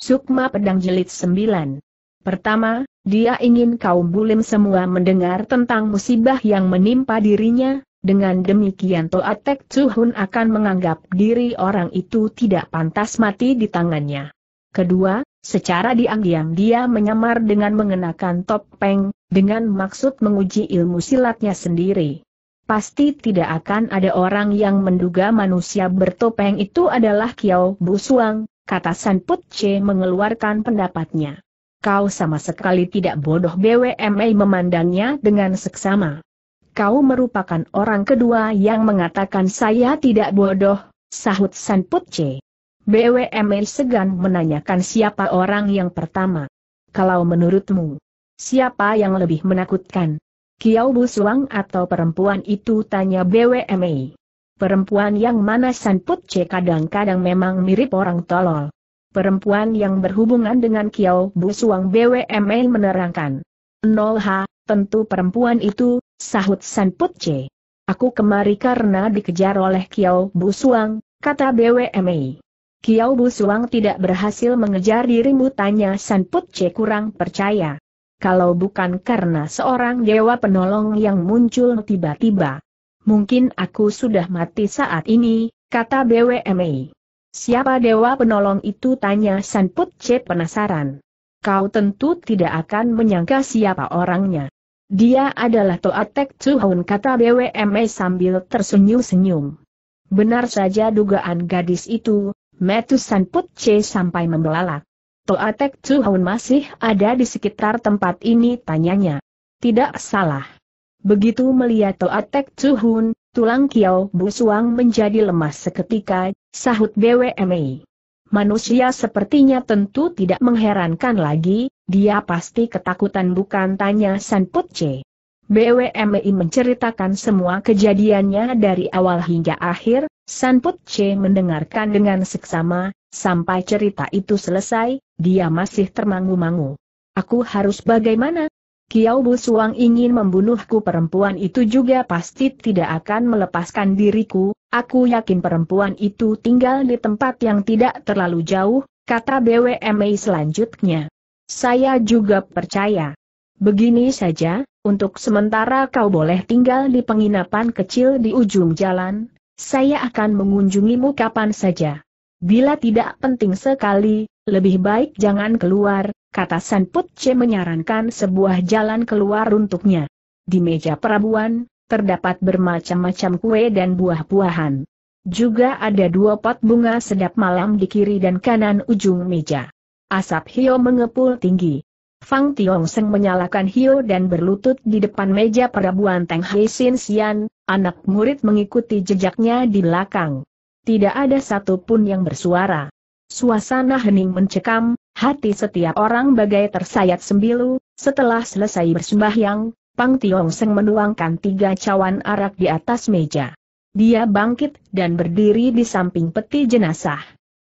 Sukma Pedang Jelit 9. Pertama, dia ingin kaum bulim semua mendengar tentang musibah yang menimpa dirinya, dengan demikian Toa Tek akan menganggap diri orang itu tidak pantas mati di tangannya. Kedua, secara diam-diam dia menyamar dengan mengenakan topeng, dengan maksud menguji ilmu silatnya sendiri. Pasti tidak akan ada orang yang menduga manusia bertopeng itu adalah Kiao Busuang, kata San Put C mengeluarkan pendapatnya. Kau sama sekali tidak bodoh BWMA memandangnya dengan seksama. Kau merupakan orang kedua yang mengatakan saya tidak bodoh, sahut San Put C. BWMA segan menanyakan siapa orang yang pertama. Kalau menurutmu, siapa yang lebih menakutkan? Kiau Busuang atau perempuan itu tanya BWMA. Perempuan yang mana Sanput C kadang-kadang memang mirip orang tolol. Perempuan yang berhubungan dengan Kiao Bu Suang BWMA menerangkan. Nolha, tentu perempuan itu, sahut Sanput C. Aku kemari karena dikejar oleh Kiao Bu Suang, kata BWMA. Kiao Bu Suang tidak berhasil mengejar dirimu tanya Sanput C kurang percaya. Kalau bukan karena seorang dewa penolong yang muncul tiba-tiba mungkin aku sudah mati saat ini, kata BWMI. Siapa dewa penolong itu tanya Sanput C penasaran. Kau tentu tidak akan menyangka siapa orangnya. Dia adalah Toatek Tuhun kata BWMI sambil tersenyum-senyum. Benar saja dugaan gadis itu, Metus Sanput C sampai membelalak. Toatek Tuhun masih ada di sekitar tempat ini tanyanya. Tidak salah. Begitu melihat Toa Tek Chuhun, tulang Kiao Busuang menjadi lemas seketika, sahut BWMI. Manusia sepertinya tentu tidak mengherankan lagi, dia pasti ketakutan bukan tanya San Put C. BWMI menceritakan semua kejadiannya dari awal hingga akhir, San Put C mendengarkan dengan seksama, sampai cerita itu selesai, dia masih termangu-mangu. Aku harus bagaimana? Kiau Bu Suang ingin membunuhku perempuan itu juga pasti tidak akan melepaskan diriku, aku yakin perempuan itu tinggal di tempat yang tidak terlalu jauh, kata BWMA selanjutnya. Saya juga percaya. Begini saja, untuk sementara kau boleh tinggal di penginapan kecil di ujung jalan, saya akan mengunjungimu kapan saja. Bila tidak penting sekali, lebih baik jangan keluar, kata San Putce menyarankan sebuah jalan keluar untuknya. Di meja perabuan, terdapat bermacam-macam kue dan buah-buahan. Juga ada dua pot bunga sedap malam di kiri dan kanan ujung meja. Asap Hio mengepul tinggi. Fang Tiong Seng menyalakan Hio dan berlutut di depan meja perabuan Teng Hei Sin Sian, anak murid mengikuti jejaknya di belakang. Tidak ada satupun yang bersuara. Suasana hening mencekam, hati setiap orang bagai tersayat sembilu, setelah selesai bersembahyang, Pang Tiong Seng menuangkan tiga cawan arak di atas meja. Dia bangkit dan berdiri di samping peti jenazah.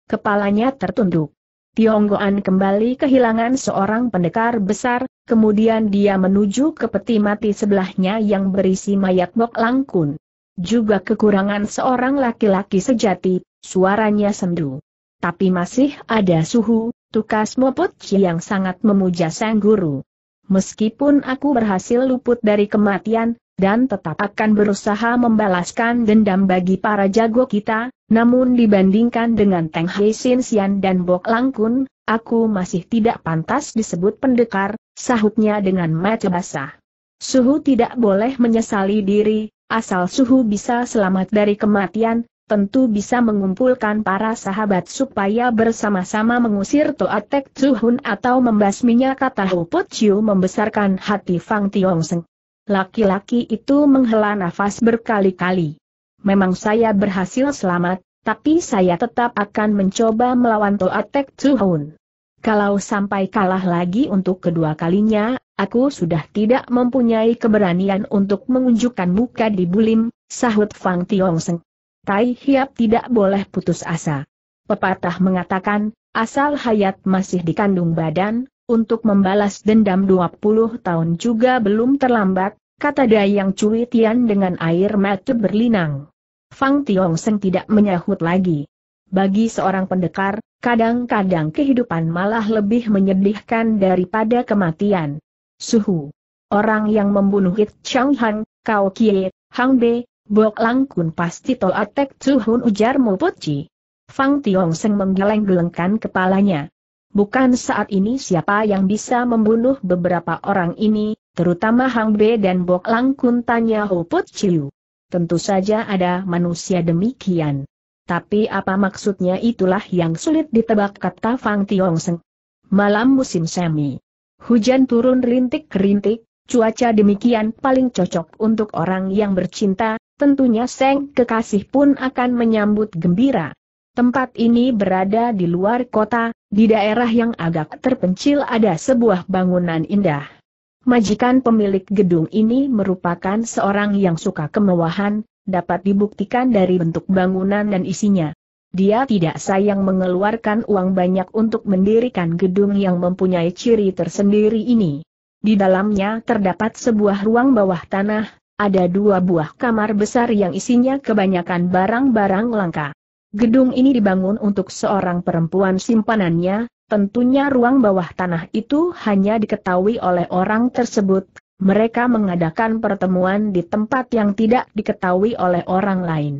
Kepalanya tertunduk. Tiong Goan kembali kehilangan seorang pendekar besar, kemudian dia menuju ke peti mati sebelahnya yang berisi mayat Bok Langkun. Juga kekurangan seorang laki-laki sejati, suaranya sendu tapi masih ada suhu, tukas Mopotci yang sangat memuja sang guru. Meskipun aku berhasil luput dari kematian, dan tetap akan berusaha membalaskan dendam bagi para jago kita, namun dibandingkan dengan Teng Hei Sin Sian dan Bok Langkun, aku masih tidak pantas disebut pendekar, sahutnya dengan mata basah. Suhu tidak boleh menyesali diri, asal Suhu bisa selamat dari kematian, tentu bisa mengumpulkan para sahabat supaya bersama-sama mengusir Toa Tek Tsuhun atau membasminya kata Hu Po Chiu membesarkan hati Fang Tiong Seng. Laki-laki itu menghela nafas berkali-kali. Memang saya berhasil selamat, tapi saya tetap akan mencoba melawan Toa Tek Tsuhun. Kalau sampai kalah lagi untuk kedua kalinya, aku sudah tidak mempunyai keberanian untuk menunjukkan muka di Bulim, sahut Fang Tiong Seng. Tai Hiap tidak boleh putus asa. Pepatah mengatakan, asal hayat masih dikandung badan, untuk membalas dendam 20 tahun juga belum terlambat, kata Dayang Cui Tian dengan air mata berlinang. Fang Tiong Seng tidak menyahut lagi. Bagi seorang pendekar, kadang-kadang kehidupan malah lebih menyedihkan daripada kematian. Suhu. Orang yang membunuh Hit Chang Han, Kao Kie, Hang Be. Bok langkun pasti tol tek cuhun ujar Mopoci. Fang Tiong Seng menggeleng-gelengkan kepalanya. Bukan saat ini siapa yang bisa membunuh beberapa orang ini, terutama Hang Be dan Bok Langkun tanya Hopot Chiu. Tentu saja ada manusia demikian. Tapi apa maksudnya itulah yang sulit ditebak kata Fang Tiong Seng. Malam musim semi. Hujan turun rintik-rintik, cuaca demikian paling cocok untuk orang yang bercinta, tentunya Seng Kekasih pun akan menyambut gembira. Tempat ini berada di luar kota, di daerah yang agak terpencil ada sebuah bangunan indah. Majikan pemilik gedung ini merupakan seorang yang suka kemewahan, dapat dibuktikan dari bentuk bangunan dan isinya. Dia tidak sayang mengeluarkan uang banyak untuk mendirikan gedung yang mempunyai ciri tersendiri ini. Di dalamnya terdapat sebuah ruang bawah tanah, ada dua buah kamar besar yang isinya kebanyakan barang-barang langka. Gedung ini dibangun untuk seorang perempuan simpanannya, tentunya ruang bawah tanah itu hanya diketahui oleh orang tersebut, mereka mengadakan pertemuan di tempat yang tidak diketahui oleh orang lain.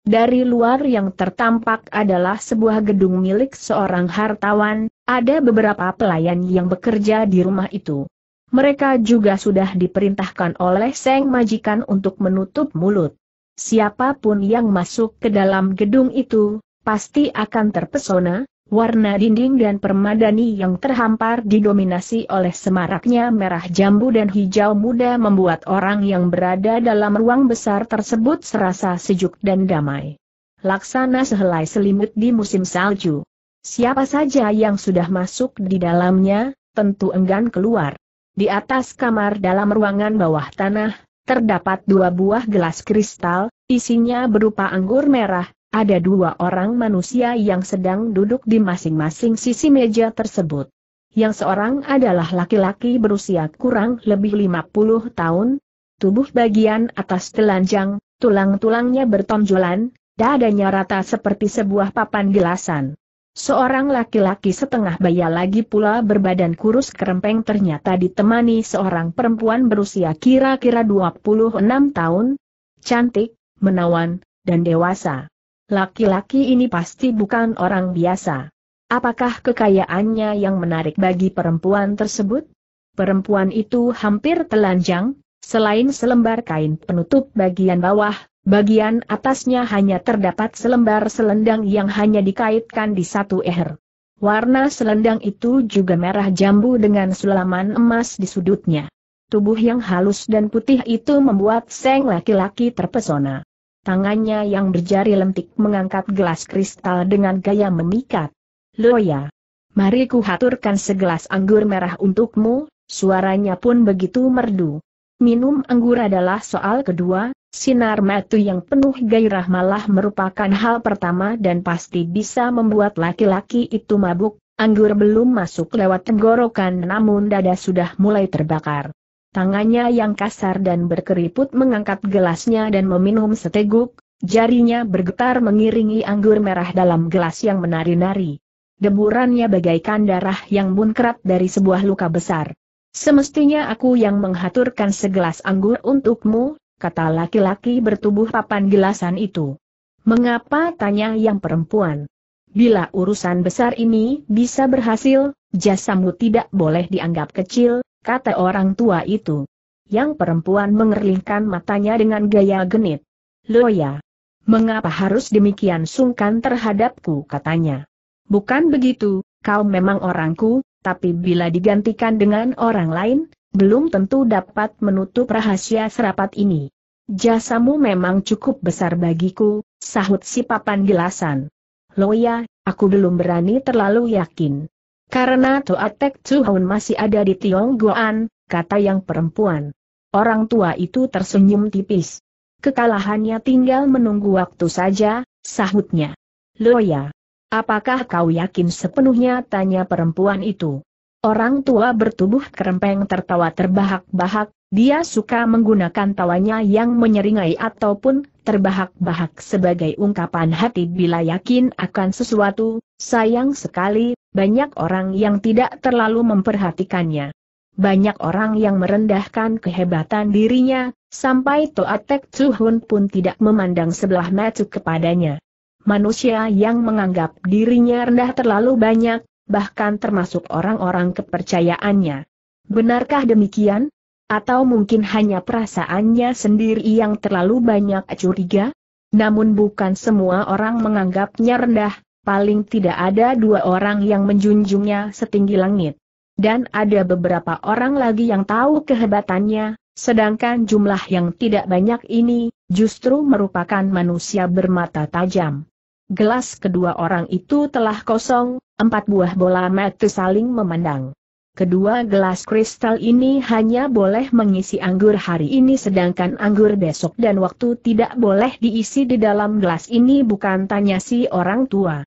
Dari luar yang tertampak adalah sebuah gedung milik seorang hartawan, ada beberapa pelayan yang bekerja di rumah itu mereka juga sudah diperintahkan oleh Seng Majikan untuk menutup mulut. Siapapun yang masuk ke dalam gedung itu, pasti akan terpesona, warna dinding dan permadani yang terhampar didominasi oleh semaraknya merah jambu dan hijau muda membuat orang yang berada dalam ruang besar tersebut serasa sejuk dan damai. Laksana sehelai selimut di musim salju. Siapa saja yang sudah masuk di dalamnya, tentu enggan keluar. Di atas kamar dalam ruangan bawah tanah, terdapat dua buah gelas kristal, isinya berupa anggur merah, ada dua orang manusia yang sedang duduk di masing-masing sisi meja tersebut. Yang seorang adalah laki-laki berusia kurang lebih 50 tahun, tubuh bagian atas telanjang, tulang-tulangnya bertonjolan, dadanya rata seperti sebuah papan gelasan. Seorang laki-laki setengah baya lagi pula berbadan kurus kerempeng ternyata ditemani seorang perempuan berusia kira-kira 26 tahun, cantik, menawan, dan dewasa. Laki-laki ini pasti bukan orang biasa. Apakah kekayaannya yang menarik bagi perempuan tersebut? Perempuan itu hampir telanjang, selain selembar kain penutup bagian bawah, Bagian atasnya hanya terdapat selembar selendang yang hanya dikaitkan di satu eher. Warna selendang itu juga merah jambu dengan sulaman emas di sudutnya. Tubuh yang halus dan putih itu membuat seng laki-laki terpesona. Tangannya yang berjari lentik mengangkat gelas kristal dengan gaya memikat. Loya, mari kuhaturkan segelas anggur merah untukmu, suaranya pun begitu merdu. Minum anggur adalah soal kedua, sinar matu yang penuh gairah malah merupakan hal pertama dan pasti bisa membuat laki-laki itu mabuk, anggur belum masuk lewat tenggorokan namun dada sudah mulai terbakar. Tangannya yang kasar dan berkeriput mengangkat gelasnya dan meminum seteguk, jarinya bergetar mengiringi anggur merah dalam gelas yang menari-nari. Deburannya bagaikan darah yang bunkrat dari sebuah luka besar. Semestinya aku yang menghaturkan segelas anggur untukmu, kata laki-laki bertubuh papan gelasan itu. Mengapa tanya yang perempuan? Bila urusan besar ini bisa berhasil, jasamu tidak boleh dianggap kecil, kata orang tua itu. Yang perempuan mengerlingkan matanya dengan gaya genit. Loya. Mengapa harus demikian sungkan terhadapku katanya. Bukan begitu, kau memang orangku, tapi bila digantikan dengan orang lain, belum tentu dapat menutup rahasia serapat ini. Jasamu memang cukup besar bagiku, sahut si papan gelasan. Loya, aku belum berani terlalu yakin. Karena toa Tek Tuhun masih ada di Goan, kata yang perempuan. Orang tua itu tersenyum tipis. Kekalahannya tinggal menunggu waktu saja, sahutnya. Loya. Apakah kau yakin sepenuhnya tanya perempuan itu? Orang tua bertubuh kerempeng tertawa terbahak-bahak, dia suka menggunakan tawanya yang menyeringai ataupun terbahak-bahak sebagai ungkapan hati bila yakin akan sesuatu, sayang sekali, banyak orang yang tidak terlalu memperhatikannya. Banyak orang yang merendahkan kehebatan dirinya, sampai Toatek Tsuhun pun tidak memandang sebelah mata kepadanya manusia yang menganggap dirinya rendah terlalu banyak, bahkan termasuk orang-orang kepercayaannya. Benarkah demikian? Atau mungkin hanya perasaannya sendiri yang terlalu banyak curiga? Namun bukan semua orang menganggapnya rendah, paling tidak ada dua orang yang menjunjungnya setinggi langit. Dan ada beberapa orang lagi yang tahu kehebatannya, sedangkan jumlah yang tidak banyak ini, justru merupakan manusia bermata tajam. Gelas kedua orang itu telah kosong, empat buah bola mata saling memandang. Kedua gelas kristal ini hanya boleh mengisi anggur hari ini sedangkan anggur besok dan waktu tidak boleh diisi di dalam gelas ini bukan tanya si orang tua.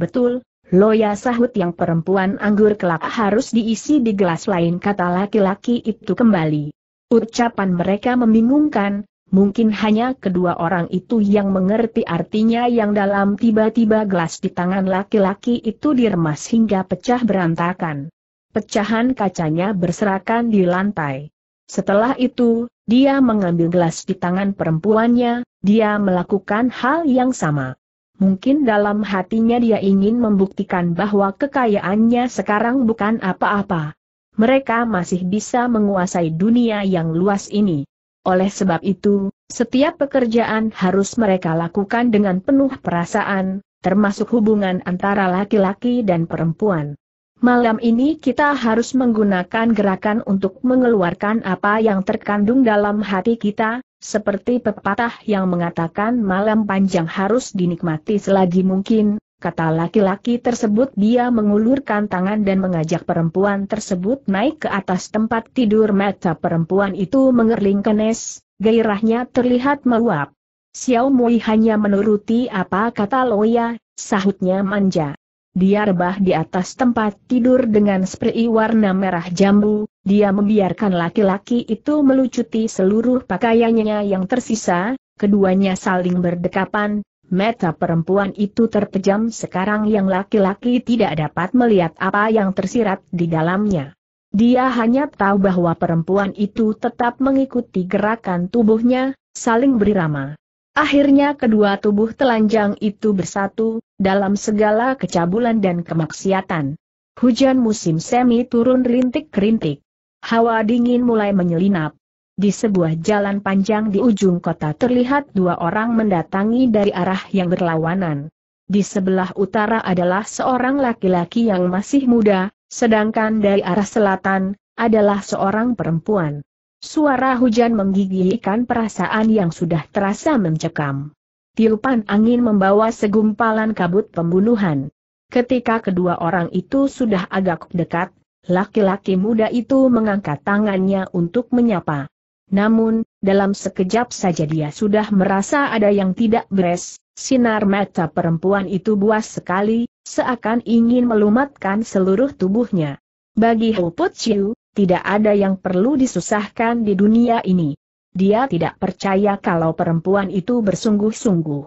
Betul, Loya sahut yang perempuan anggur kelak harus diisi di gelas lain kata laki-laki itu kembali. Ucapan mereka membingungkan, Mungkin hanya kedua orang itu yang mengerti artinya yang dalam tiba-tiba gelas di tangan laki-laki itu diremas hingga pecah berantakan. Pecahan kacanya berserakan di lantai. Setelah itu, dia mengambil gelas di tangan perempuannya, dia melakukan hal yang sama. Mungkin dalam hatinya dia ingin membuktikan bahwa kekayaannya sekarang bukan apa-apa. Mereka masih bisa menguasai dunia yang luas ini. Oleh sebab itu, setiap pekerjaan harus mereka lakukan dengan penuh perasaan, termasuk hubungan antara laki-laki dan perempuan. Malam ini kita harus menggunakan gerakan untuk mengeluarkan apa yang terkandung dalam hati kita, seperti pepatah yang mengatakan malam panjang harus dinikmati selagi mungkin, Kata laki-laki tersebut dia mengulurkan tangan dan mengajak perempuan tersebut naik ke atas tempat tidur mata perempuan itu mengerling kenes, gairahnya terlihat meluap. Xiao Mui hanya menuruti apa kata Loya, sahutnya manja. Dia rebah di atas tempat tidur dengan spray warna merah jambu, dia membiarkan laki-laki itu melucuti seluruh pakaiannya yang tersisa, keduanya saling berdekapan, Mata perempuan itu terpejam sekarang yang laki-laki tidak dapat melihat apa yang tersirat di dalamnya. Dia hanya tahu bahwa perempuan itu tetap mengikuti gerakan tubuhnya, saling berirama. Akhirnya kedua tubuh telanjang itu bersatu, dalam segala kecabulan dan kemaksiatan. Hujan musim semi turun rintik-rintik. Hawa dingin mulai menyelinap. Di sebuah jalan panjang di ujung kota terlihat dua orang mendatangi dari arah yang berlawanan. Di sebelah utara adalah seorang laki-laki yang masih muda, sedangkan dari arah selatan, adalah seorang perempuan. Suara hujan menggigilkan perasaan yang sudah terasa mencekam. Tiupan angin membawa segumpalan kabut pembunuhan. Ketika kedua orang itu sudah agak dekat, laki-laki muda itu mengangkat tangannya untuk menyapa. Namun, dalam sekejap saja dia sudah merasa ada yang tidak beres, sinar mata perempuan itu buas sekali, seakan ingin melumatkan seluruh tubuhnya. Bagi Ho Chiu, tidak ada yang perlu disusahkan di dunia ini. Dia tidak percaya kalau perempuan itu bersungguh-sungguh.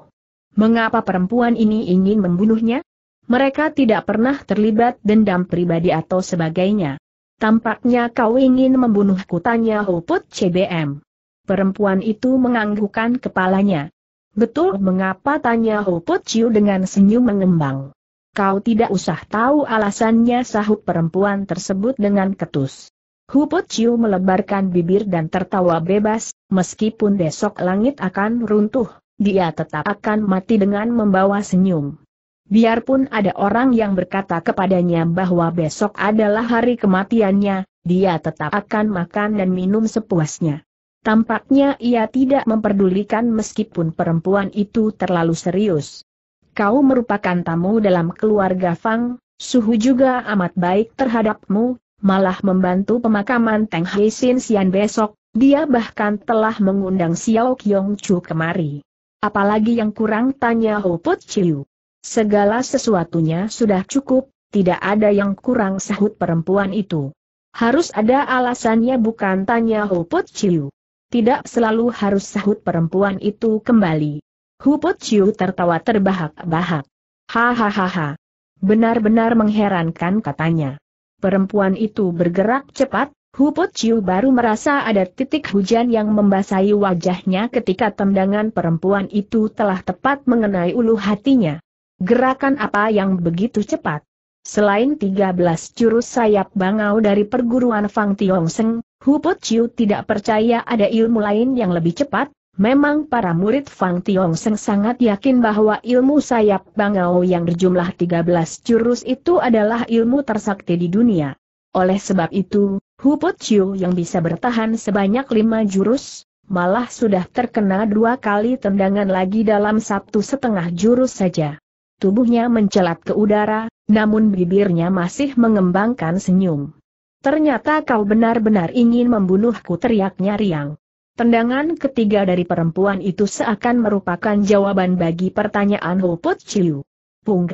Mengapa perempuan ini ingin membunuhnya? Mereka tidak pernah terlibat dendam pribadi atau sebagainya. Tampaknya kau ingin membunuhku tanya Hoput CBM. Perempuan itu menganggukkan kepalanya. Betul mengapa tanya Hoput Ciu dengan senyum mengembang. Kau tidak usah tahu alasannya sahut perempuan tersebut dengan ketus. Huput Ciu melebarkan bibir dan tertawa bebas, meskipun besok langit akan runtuh, dia tetap akan mati dengan membawa senyum. Biarpun ada orang yang berkata kepadanya bahwa besok adalah hari kematiannya, dia tetap akan makan dan minum sepuasnya. Tampaknya ia tidak memperdulikan meskipun perempuan itu terlalu serius. Kau merupakan tamu dalam keluarga Fang, Suhu juga amat baik terhadapmu, malah membantu pemakaman Teng Hei Sin Sian besok, dia bahkan telah mengundang Xiao Kyong Chu kemari. Apalagi yang kurang tanya Ho Put Chiu. Segala sesuatunya sudah cukup, tidak ada yang kurang sahut perempuan itu. Harus ada alasannya bukan tanya Hu Put Chiu. Tidak selalu harus sahut perempuan itu kembali. Hu Put Chiu tertawa terbahak-bahak. Hahaha. Benar-benar mengherankan katanya. Perempuan itu bergerak cepat, Hu Put Chiu baru merasa ada titik hujan yang membasahi wajahnya ketika tendangan perempuan itu telah tepat mengenai ulu hatinya gerakan apa yang begitu cepat. Selain 13 jurus sayap bangau dari perguruan Fang Seng, Hu Po Chiu tidak percaya ada ilmu lain yang lebih cepat, memang para murid Fang Seng sangat yakin bahwa ilmu sayap bangau yang berjumlah 13 jurus itu adalah ilmu tersakti di dunia. Oleh sebab itu, Hu Po Chiu yang bisa bertahan sebanyak lima jurus, malah sudah terkena dua kali tendangan lagi dalam satu setengah jurus saja tubuhnya mencelat ke udara, namun bibirnya masih mengembangkan senyum. Ternyata kau benar-benar ingin membunuhku teriaknya riang. Tendangan ketiga dari perempuan itu seakan merupakan jawaban bagi pertanyaan Huput Chiu. Pung.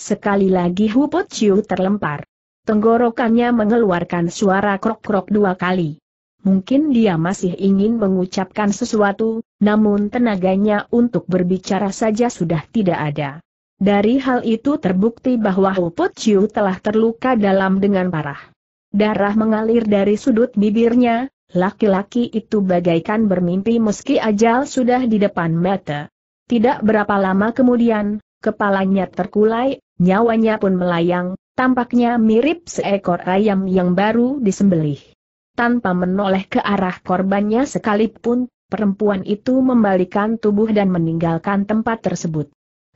Sekali lagi Huput Chiu terlempar. Tenggorokannya mengeluarkan suara krok-krok dua kali. Mungkin dia masih ingin mengucapkan sesuatu, namun tenaganya untuk berbicara saja sudah tidak ada. Dari hal itu terbukti bahwa Hu Chiu telah terluka dalam dengan parah. Darah mengalir dari sudut bibirnya, laki-laki itu bagaikan bermimpi meski ajal sudah di depan mata. Tidak berapa lama kemudian, kepalanya terkulai, nyawanya pun melayang, tampaknya mirip seekor ayam yang baru disembelih. Tanpa menoleh ke arah korbannya sekalipun, perempuan itu membalikan tubuh dan meninggalkan tempat tersebut.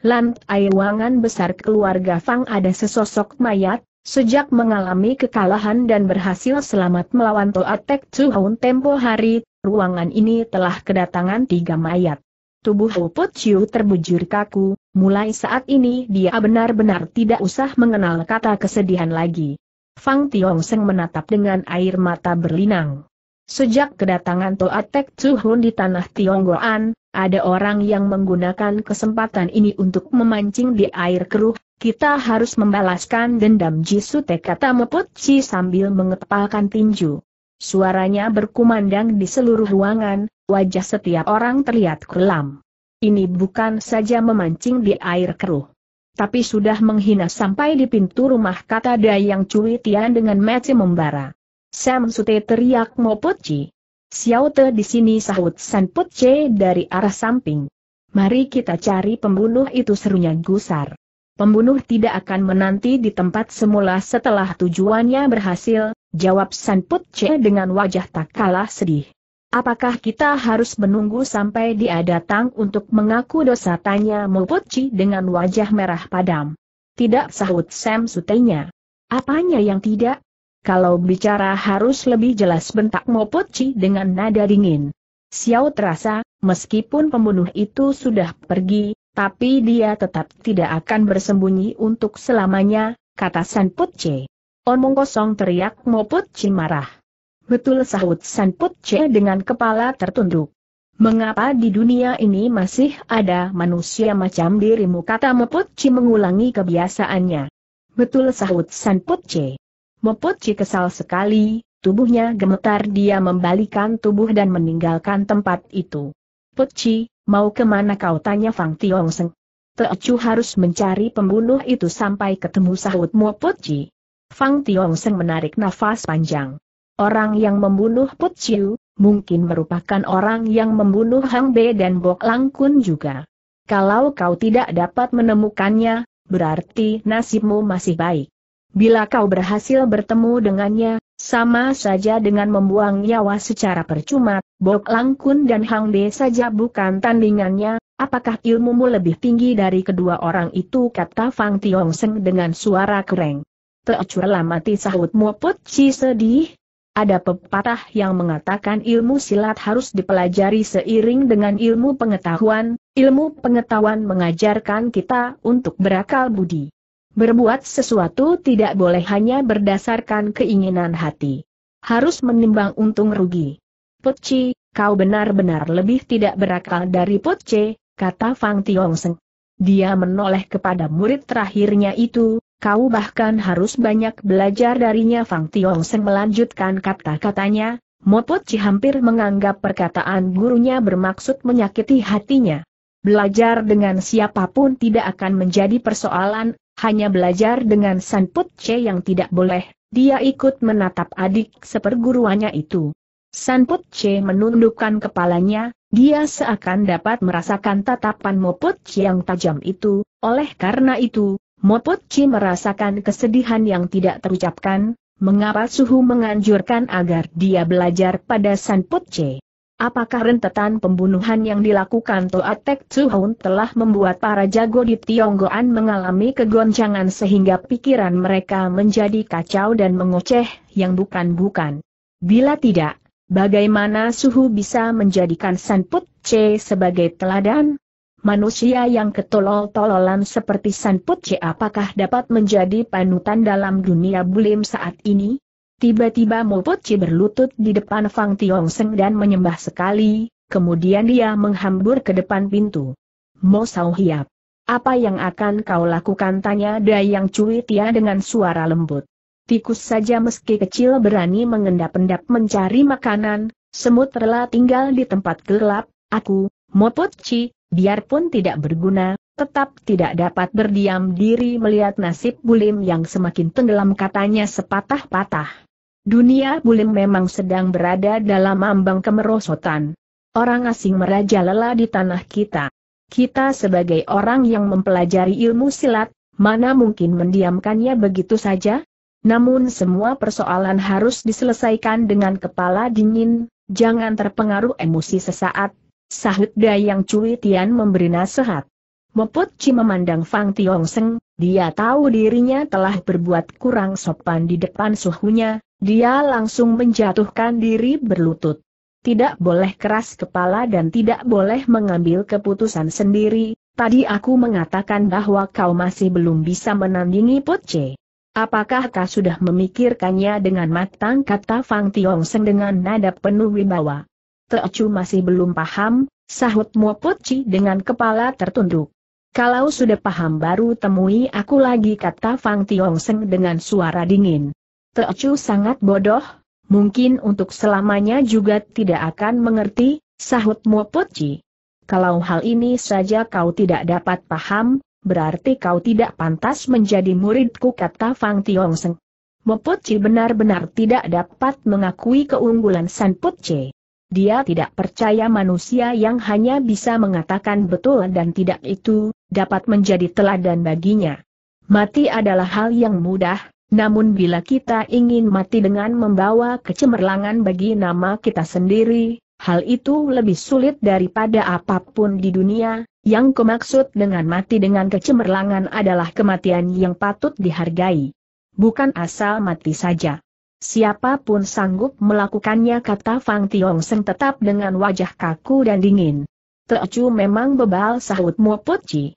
Lantai ruangan besar keluarga Fang ada sesosok mayat, sejak mengalami kekalahan dan berhasil selamat melawan Toatek Chuhun tempo hari, ruangan ini telah kedatangan tiga mayat. Tubuh Uput Chiu terbujur kaku, mulai saat ini dia benar-benar tidak usah mengenal kata kesedihan lagi. Fang Tiong Seng menatap dengan air mata berlinang. Sejak kedatangan ToaTek Tek Chuhun di tanah Tionggoan, ada orang yang menggunakan kesempatan ini untuk memancing di air keruh, kita harus membalaskan dendam Jisute kata Meput sambil mengepalkan tinju. Suaranya berkumandang di seluruh ruangan, wajah setiap orang terlihat kelam. Ini bukan saja memancing di air keruh. Tapi sudah menghina sampai di pintu rumah kata Dayang Cui Tian dengan mata membara. Sam Sute teriak Moputci. Xiao Te di sini sahut San Put Che dari arah samping. Mari kita cari pembunuh itu serunya gusar. Pembunuh tidak akan menanti di tempat semula setelah tujuannya berhasil, jawab San Put Che dengan wajah tak kalah sedih. Apakah kita harus menunggu sampai dia datang untuk mengaku dosa tanya Muputci dengan wajah merah padam? Tidak sahut Sam Sutenya. Apanya yang tidak? Kalau bicara harus lebih jelas bentak Mopoci dengan nada dingin. Xiao terasa, meskipun pembunuh itu sudah pergi, tapi dia tetap tidak akan bersembunyi untuk selamanya, kata San Putce. Omong kosong teriak Mopoci marah. Betul sahut San Putce dengan kepala tertunduk. Mengapa di dunia ini masih ada manusia macam dirimu kata Mopoci mengulangi kebiasaannya. Betul sahut San Putce. Mopoci kesal sekali, tubuhnya gemetar dia membalikan tubuh dan meninggalkan tempat itu. Poci, mau kemana kau tanya Fang Tiong Seng? Teocu harus mencari pembunuh itu sampai ketemu sahut Mopoci. Fang Seng menarik nafas panjang. Orang yang membunuh Pociu, mungkin merupakan orang yang membunuh Hang Be dan Bok Lang Kun juga. Kalau kau tidak dapat menemukannya, berarti nasibmu masih baik. Bila kau berhasil bertemu dengannya, sama saja dengan membuang nyawa secara percuma, Bok Langkun dan Hang De saja bukan tandingannya, apakah ilmumu lebih tinggi dari kedua orang itu kata Fang Tiong Seng dengan suara kering. Teocur mati sahut put Chi sedih. Ada pepatah yang mengatakan ilmu silat harus dipelajari seiring dengan ilmu pengetahuan, ilmu pengetahuan mengajarkan kita untuk berakal budi. Berbuat sesuatu tidak boleh hanya berdasarkan keinginan hati. Harus menimbang untung rugi. Putci, kau benar-benar lebih tidak berakal dari Putce, kata Fang Tiongseng. Dia menoleh kepada murid terakhirnya itu, kau bahkan harus banyak belajar darinya Fang Tiongseng melanjutkan kata-katanya, Mo Putci hampir menganggap perkataan gurunya bermaksud menyakiti hatinya. Belajar dengan siapapun tidak akan menjadi persoalan, hanya belajar dengan Sanput Che yang tidak boleh, dia ikut menatap adik seperguruannya itu. Sanput Che menundukkan kepalanya, dia seakan dapat merasakan tatapan Moput Che yang tajam itu, oleh karena itu, Moput Che merasakan kesedihan yang tidak terucapkan, mengapa Suhu menganjurkan agar dia belajar pada Sanput Che. Apakah rentetan pembunuhan yang dilakukan Toa Tek Hoon telah membuat para jago di Tionggoan mengalami kegoncangan sehingga pikiran mereka menjadi kacau dan mengoceh yang bukan-bukan? Bila tidak, bagaimana Suhu bisa menjadikan Sanput Che sebagai teladan? Manusia yang ketolol-tololan seperti Sanput Che apakah dapat menjadi panutan dalam dunia bulim saat ini? Tiba-tiba Mopochi berlutut di depan Fang Tiong Seng dan menyembah sekali, kemudian dia menghambur ke depan pintu. Mo Sao Hiap. Apa yang akan kau lakukan tanya Dayang Cui Tia dengan suara lembut. Tikus saja meski kecil berani mengendap-endap mencari makanan, semut rela tinggal di tempat gelap, aku, Mopochi, biarpun tidak berguna, tetap tidak dapat berdiam diri melihat nasib bulim yang semakin tenggelam katanya sepatah-patah. Dunia bulim memang sedang berada dalam ambang kemerosotan. Orang asing merajalela di tanah kita. Kita sebagai orang yang mempelajari ilmu silat, mana mungkin mendiamkannya begitu saja? Namun semua persoalan harus diselesaikan dengan kepala dingin, jangan terpengaruh emosi sesaat. Sahut Dayang Cui Tian memberi nasihat. Meput Ci memandang Fang Tiong Seng, dia tahu dirinya telah berbuat kurang sopan di depan suhunya, dia langsung menjatuhkan diri berlutut. Tidak boleh keras kepala dan tidak boleh mengambil keputusan sendiri, tadi aku mengatakan bahwa kau masih belum bisa menandingi Poce. Apakah kau sudah memikirkannya dengan matang kata Fang Tiong Seng dengan nada penuh wibawa? Teocu masih belum paham, sahut Mo Poce dengan kepala tertunduk. Kalau sudah paham baru temui aku lagi kata Fang Tiong Seng dengan suara dingin. Teocu sangat bodoh, mungkin untuk selamanya juga tidak akan mengerti, sahut Mopoci. Kalau hal ini saja kau tidak dapat paham, berarti kau tidak pantas menjadi muridku kata Fang Tiongsen. Mopoci benar-benar tidak dapat mengakui keunggulan San Putce. Dia tidak percaya manusia yang hanya bisa mengatakan betul dan tidak itu, dapat menjadi teladan baginya. Mati adalah hal yang mudah, namun bila kita ingin mati dengan membawa kecemerlangan bagi nama kita sendiri, hal itu lebih sulit daripada apapun di dunia, yang kumaksud dengan mati dengan kecemerlangan adalah kematian yang patut dihargai. Bukan asal mati saja. Siapapun sanggup melakukannya kata Fang Tiong Seng tetap dengan wajah kaku dan dingin. Teocu memang bebal sahut Mo Puci.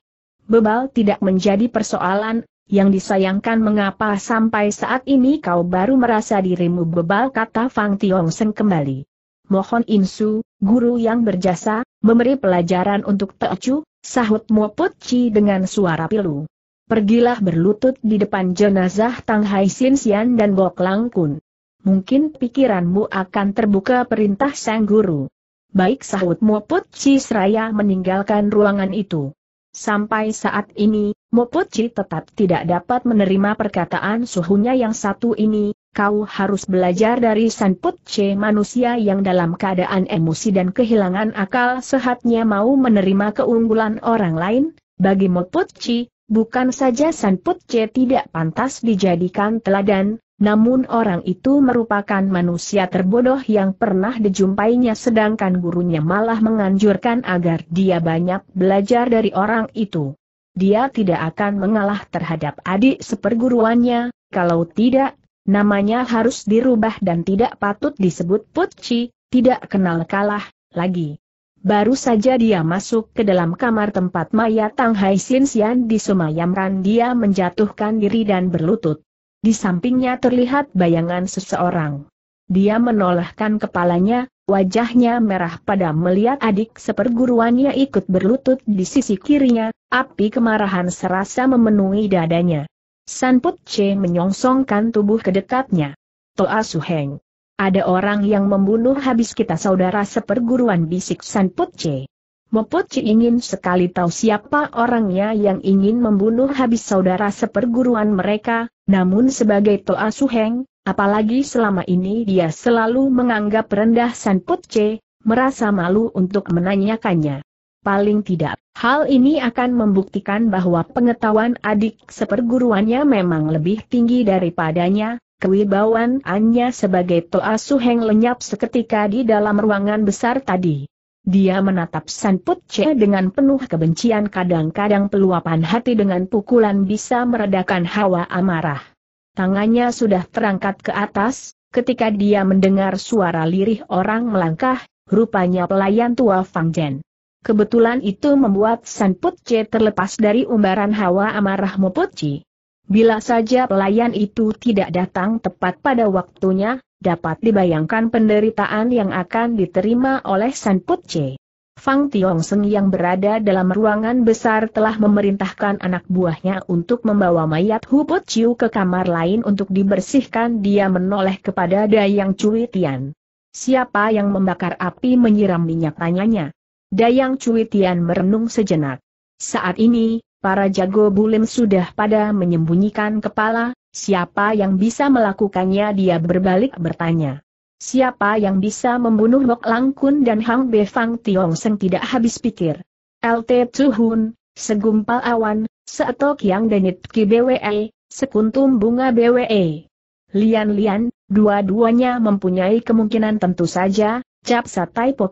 Bebal tidak menjadi persoalan, yang disayangkan mengapa sampai saat ini kau baru merasa dirimu bebal kata Fang Tiong Seng kembali. Mohon Insu, guru yang berjasa, memberi pelajaran untuk Teocu, sahut Put Chi dengan suara pilu. Pergilah berlutut di depan jenazah Tang Hai Sin Sian dan Bok Lang Kun. Mungkin pikiranmu akan terbuka perintah sang guru. Baik sahut Put Chi seraya meninggalkan ruangan itu. Sampai saat ini, Mopochi tetap tidak dapat menerima perkataan suhunya yang satu ini, kau harus belajar dari Sanputche manusia yang dalam keadaan emosi dan kehilangan akal sehatnya mau menerima keunggulan orang lain, bagi Mopochi, bukan saja Sanputche tidak pantas dijadikan teladan, namun orang itu merupakan manusia terbodoh yang pernah dijumpainya sedangkan gurunya malah menganjurkan agar dia banyak belajar dari orang itu. Dia tidak akan mengalah terhadap adik seperguruannya, kalau tidak, namanya harus dirubah dan tidak patut disebut Putci, tidak kenal kalah, lagi. Baru saja dia masuk ke dalam kamar tempat mayat Tang Hai Sin Sian Sumayamran dia menjatuhkan diri dan berlutut. Di sampingnya terlihat bayangan seseorang. Dia menolehkan kepalanya, wajahnya merah pada melihat adik seperguruannya ikut berlutut di sisi kirinya, api kemarahan serasa memenuhi dadanya. Sanput Che menyongsongkan tubuh ke dekatnya. Toa Heng, Ada orang yang membunuh habis kita saudara seperguruan bisik Sanput Che. Mopoci ingin sekali tahu siapa orangnya yang ingin membunuh habis saudara seperguruan mereka, namun sebagai Toa Suheng, apalagi selama ini dia selalu menganggap rendah San Putce, merasa malu untuk menanyakannya. Paling tidak, hal ini akan membuktikan bahwa pengetahuan adik seperguruannya memang lebih tinggi daripadanya, kewibawaannya sebagai Toa Suheng lenyap seketika di dalam ruangan besar tadi. Dia menatap San Put Che dengan penuh kebencian kadang-kadang peluapan hati dengan pukulan bisa meredakan hawa amarah. Tangannya sudah terangkat ke atas, ketika dia mendengar suara lirih orang melangkah, rupanya pelayan tua Fang Jen. Kebetulan itu membuat San Put Che terlepas dari umbaran hawa amarah Mo Put Bila saja pelayan itu tidak datang tepat pada waktunya, dapat dibayangkan penderitaan yang akan diterima oleh San Putce. Fang Tiong Seng yang berada dalam ruangan besar telah memerintahkan anak buahnya untuk membawa mayat Hu Put Chiu ke kamar lain untuk dibersihkan dia menoleh kepada Dayang Cui Tian. Siapa yang membakar api menyiram minyak tanyanya? Dayang Cui Tian merenung sejenak. Saat ini, para jago bulim sudah pada menyembunyikan kepala, siapa yang bisa melakukannya dia berbalik bertanya. Siapa yang bisa membunuh Bok Langkun dan Hang Be Fang Tiong Seng tidak habis pikir. LT Hun, segumpal awan, seetok yang denit ki BWE, sekuntum bunga BWE. Lian-lian, dua-duanya mempunyai kemungkinan tentu saja, Cap Satai Bu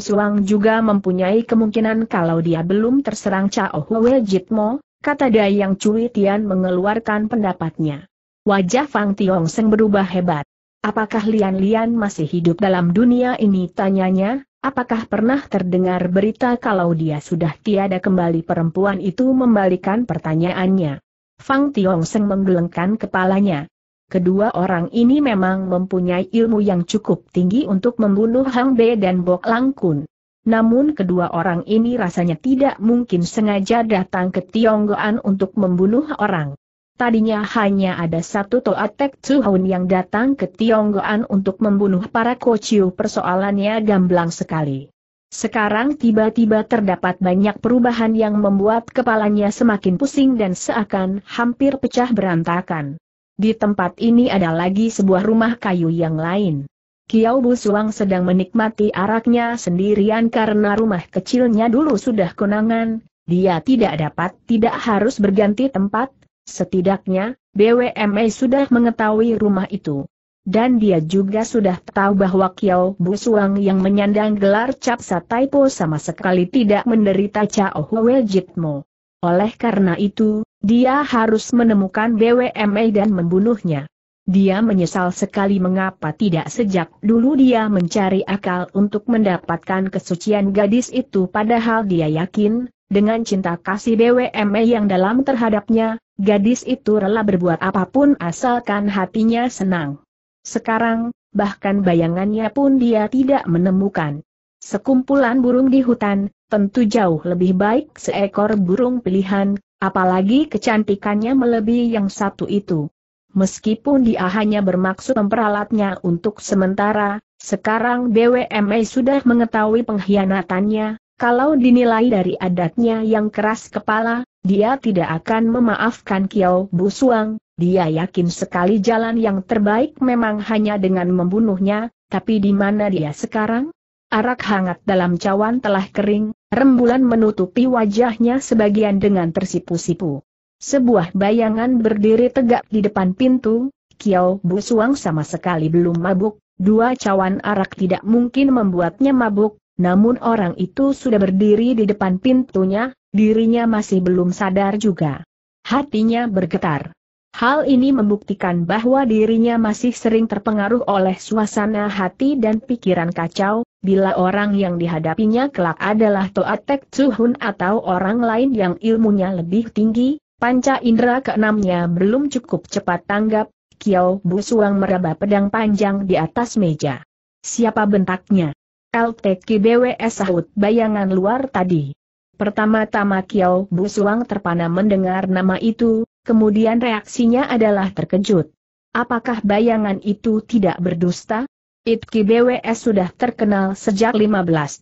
Suang juga mempunyai kemungkinan kalau dia belum terserang Chao Jit Jitmo, kata Dayang Cui Tian mengeluarkan pendapatnya. Wajah Fang Tiong Seng berubah hebat. Apakah Lian-Lian masih hidup dalam dunia ini tanyanya, apakah pernah terdengar berita kalau dia sudah tiada kembali perempuan itu membalikan pertanyaannya. Fang Tiong Seng menggelengkan kepalanya. Kedua orang ini memang mempunyai ilmu yang cukup tinggi untuk membunuh Hang Be dan Bok Lang Kun. Namun kedua orang ini rasanya tidak mungkin sengaja datang ke Tionggoan untuk membunuh orang. Tadinya hanya ada satu Toatek Tsuhun yang datang ke Tionggoan untuk membunuh para Kociu persoalannya gamblang sekali. Sekarang tiba-tiba terdapat banyak perubahan yang membuat kepalanya semakin pusing dan seakan hampir pecah berantakan. Di tempat ini ada lagi sebuah rumah kayu yang lain. Kiau Busuang sedang menikmati araknya sendirian karena rumah kecilnya dulu sudah kenangan, dia tidak dapat tidak harus berganti tempat, setidaknya, BWME sudah mengetahui rumah itu. Dan dia juga sudah tahu bahwa Kiao Busuang yang menyandang gelar Cap Po sama sekali tidak menderita Cao Hwe Jitmo. Oleh karena itu, dia harus menemukan BWME dan membunuhnya. Dia menyesal sekali mengapa tidak sejak dulu dia mencari akal untuk mendapatkan kesucian gadis itu padahal dia yakin, dengan cinta kasih BWME yang dalam terhadapnya, gadis itu rela berbuat apapun asalkan hatinya senang. Sekarang, bahkan bayangannya pun dia tidak menemukan. Sekumpulan burung di hutan, tentu jauh lebih baik seekor burung pilihan, Apalagi kecantikannya melebihi yang satu itu. Meskipun dia hanya bermaksud memperalatnya untuk sementara, sekarang BWMA sudah mengetahui pengkhianatannya, kalau dinilai dari adatnya yang keras kepala, dia tidak akan memaafkan Kiao Busuang, dia yakin sekali jalan yang terbaik memang hanya dengan membunuhnya, tapi di mana dia sekarang? Arak hangat dalam cawan telah kering, Rembulan menutupi wajahnya sebagian dengan tersipu-sipu. Sebuah bayangan berdiri tegak di depan pintu, Kiao Bu Suang sama sekali belum mabuk, dua cawan arak tidak mungkin membuatnya mabuk, namun orang itu sudah berdiri di depan pintunya, dirinya masih belum sadar juga. Hatinya bergetar. Hal ini membuktikan bahwa dirinya masih sering terpengaruh oleh suasana hati dan pikiran kacau, bila orang yang dihadapinya kelak adalah Toa Tek Tsuhun atau orang lain yang ilmunya lebih tinggi, panca indera keenamnya belum cukup cepat tanggap, Kiao Bu Suang meraba pedang panjang di atas meja. Siapa bentaknya? LTKBWS sahut bayangan luar tadi. Pertama-tama Kiao Bu Suang terpana mendengar nama itu, kemudian reaksinya adalah terkejut. Apakah bayangan itu tidak berdusta? Itki BWS sudah terkenal sejak 15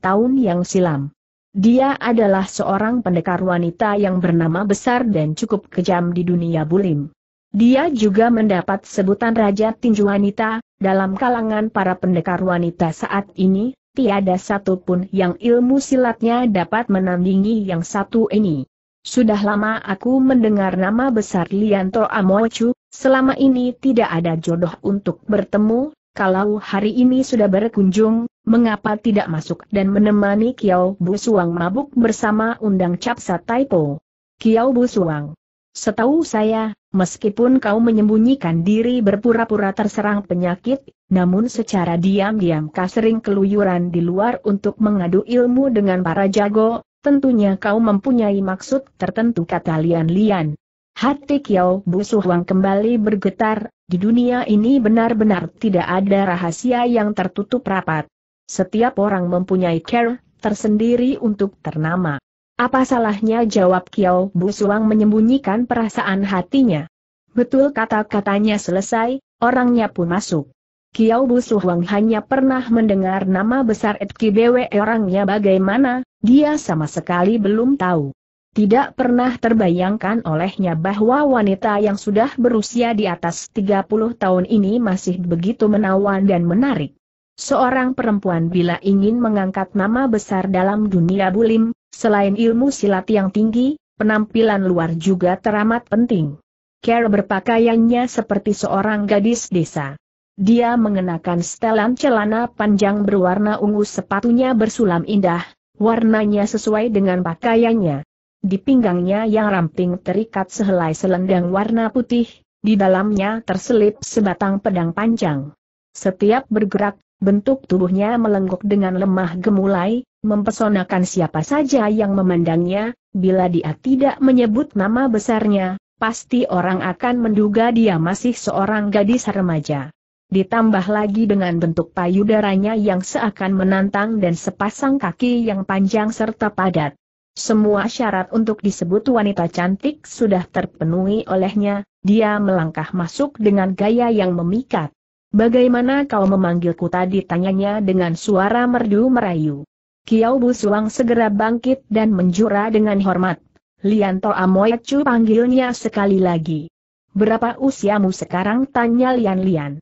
tahun yang silam. Dia adalah seorang pendekar wanita yang bernama besar dan cukup kejam di dunia bulim. Dia juga mendapat sebutan Raja Tinju Wanita, dalam kalangan para pendekar wanita saat ini, tiada satupun yang ilmu silatnya dapat menandingi yang satu ini. Sudah lama aku mendengar nama besar Lianto Amochu, selama ini tidak ada jodoh untuk bertemu, kalau hari ini sudah berkunjung, mengapa tidak masuk dan menemani Kiao Busuang mabuk bersama undang Capsa Taipo? Kiao Busuang. Setahu saya, meskipun kau menyembunyikan diri berpura-pura terserang penyakit, namun secara diam-diam kau sering keluyuran di luar untuk mengadu ilmu dengan para jago, Tentunya kau mempunyai maksud tertentu kata Lian Lian. Hati Kiao Busu Huang kembali bergetar, di dunia ini benar-benar tidak ada rahasia yang tertutup rapat. Setiap orang mempunyai care tersendiri untuk ternama. Apa salahnya jawab Kiao Busuang menyembunyikan perasaan hatinya? Betul kata-katanya selesai, orangnya pun masuk. Kiau Busu Huang hanya pernah mendengar nama besar Etki Bwe orangnya bagaimana, dia sama sekali belum tahu. Tidak pernah terbayangkan olehnya bahwa wanita yang sudah berusia di atas 30 tahun ini masih begitu menawan dan menarik. Seorang perempuan bila ingin mengangkat nama besar dalam dunia bulim, selain ilmu silat yang tinggi, penampilan luar juga teramat penting. Care berpakaiannya seperti seorang gadis desa. Dia mengenakan setelan celana panjang berwarna ungu sepatunya bersulam indah, warnanya sesuai dengan pakaiannya. Di pinggangnya yang ramping terikat sehelai selendang warna putih, di dalamnya terselip sebatang pedang panjang. Setiap bergerak, bentuk tubuhnya melengkuk dengan lemah gemulai, mempesonakan siapa saja yang memandangnya, bila dia tidak menyebut nama besarnya, pasti orang akan menduga dia masih seorang gadis remaja. Ditambah lagi dengan bentuk payudaranya yang seakan menantang dan sepasang kaki yang panjang serta padat. Semua syarat untuk disebut wanita cantik sudah terpenuhi olehnya, dia melangkah masuk dengan gaya yang memikat. Bagaimana kau memanggilku tadi tanyanya dengan suara merdu merayu. Kiau Suang segera bangkit dan menjura dengan hormat. Lianto Amoyacu panggilnya sekali lagi. Berapa usiamu sekarang tanya Lian Lian.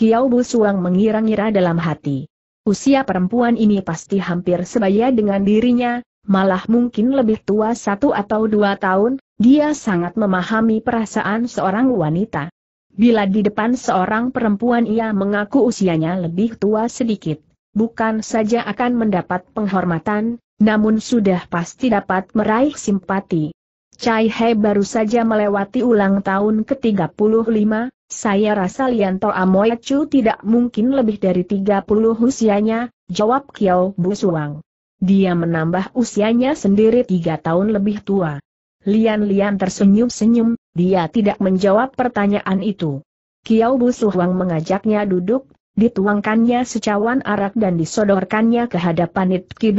Kiau Suang mengira-ngira dalam hati. Usia perempuan ini pasti hampir sebaya dengan dirinya, malah mungkin lebih tua satu atau dua tahun, dia sangat memahami perasaan seorang wanita. Bila di depan seorang perempuan ia mengaku usianya lebih tua sedikit, bukan saja akan mendapat penghormatan, namun sudah pasti dapat meraih simpati. Cai He baru saja melewati ulang tahun ke-35, saya rasa Lianto Amoyacu tidak mungkin lebih dari 30 usianya, jawab Kiao Busuang. Dia menambah usianya sendiri tiga tahun lebih tua. Lian-lian tersenyum-senyum, dia tidak menjawab pertanyaan itu. Kiao Busuang mengajaknya duduk, dituangkannya secawan arak dan disodorkannya ke hadapan Nitki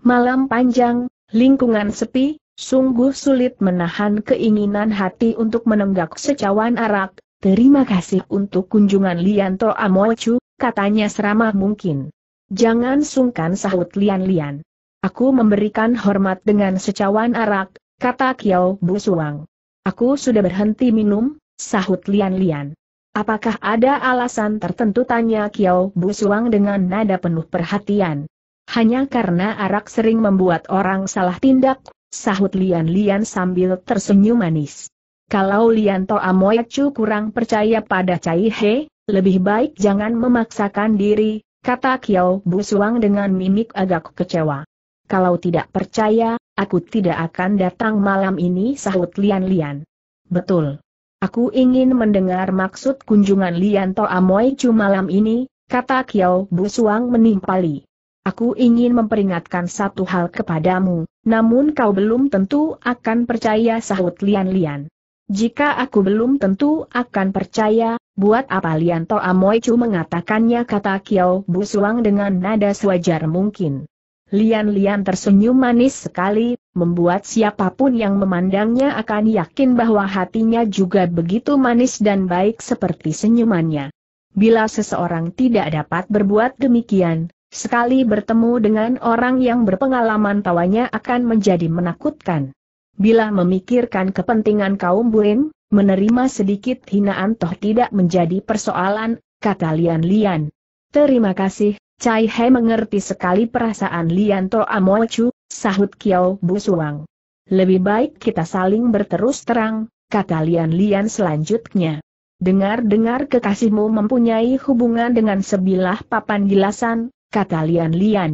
Malam panjang, lingkungan sepi, Sungguh sulit menahan keinginan hati untuk menenggak secawan arak, terima kasih untuk kunjungan Lianto Amochu, katanya seramah mungkin. Jangan sungkan sahut Lian-Lian. Aku memberikan hormat dengan secawan arak, kata Kiao Suang. Aku sudah berhenti minum, sahut Lian-Lian. Apakah ada alasan tertentu tanya Kiao Suang dengan nada penuh perhatian? Hanya karena arak sering membuat orang salah tindak, sahut Lian-Lian sambil tersenyum manis. Kalau Lian Toa Chu kurang percaya pada Cai He, lebih baik jangan memaksakan diri, kata Kiao Suang dengan mimik agak kecewa. Kalau tidak percaya, aku tidak akan datang malam ini sahut Lian-Lian. Betul. Aku ingin mendengar maksud kunjungan Lian Toa Chu malam ini, kata Kiao Suang menimpali. Aku ingin memperingatkan satu hal kepadamu, namun kau belum tentu akan percaya sahut Lian-Lian. Jika aku belum tentu akan percaya, buat apa Lian To Amoy Chu mengatakannya kata Kiao Suang dengan nada sewajar mungkin. Lian-Lian tersenyum manis sekali, membuat siapapun yang memandangnya akan yakin bahwa hatinya juga begitu manis dan baik seperti senyumannya. Bila seseorang tidak dapat berbuat demikian, Sekali bertemu dengan orang yang berpengalaman tawanya akan menjadi menakutkan. Bila memikirkan kepentingan kaum Buin, menerima sedikit hinaan toh tidak menjadi persoalan, kata Lian Lian. Terima kasih, Cai He mengerti sekali perasaan Lian To Chu, sahut Kiao Suang. Lebih baik kita saling berterus terang, kata Lian Lian selanjutnya. Dengar-dengar kekasihmu mempunyai hubungan dengan sebilah papan gilasan, kata Lian Lian.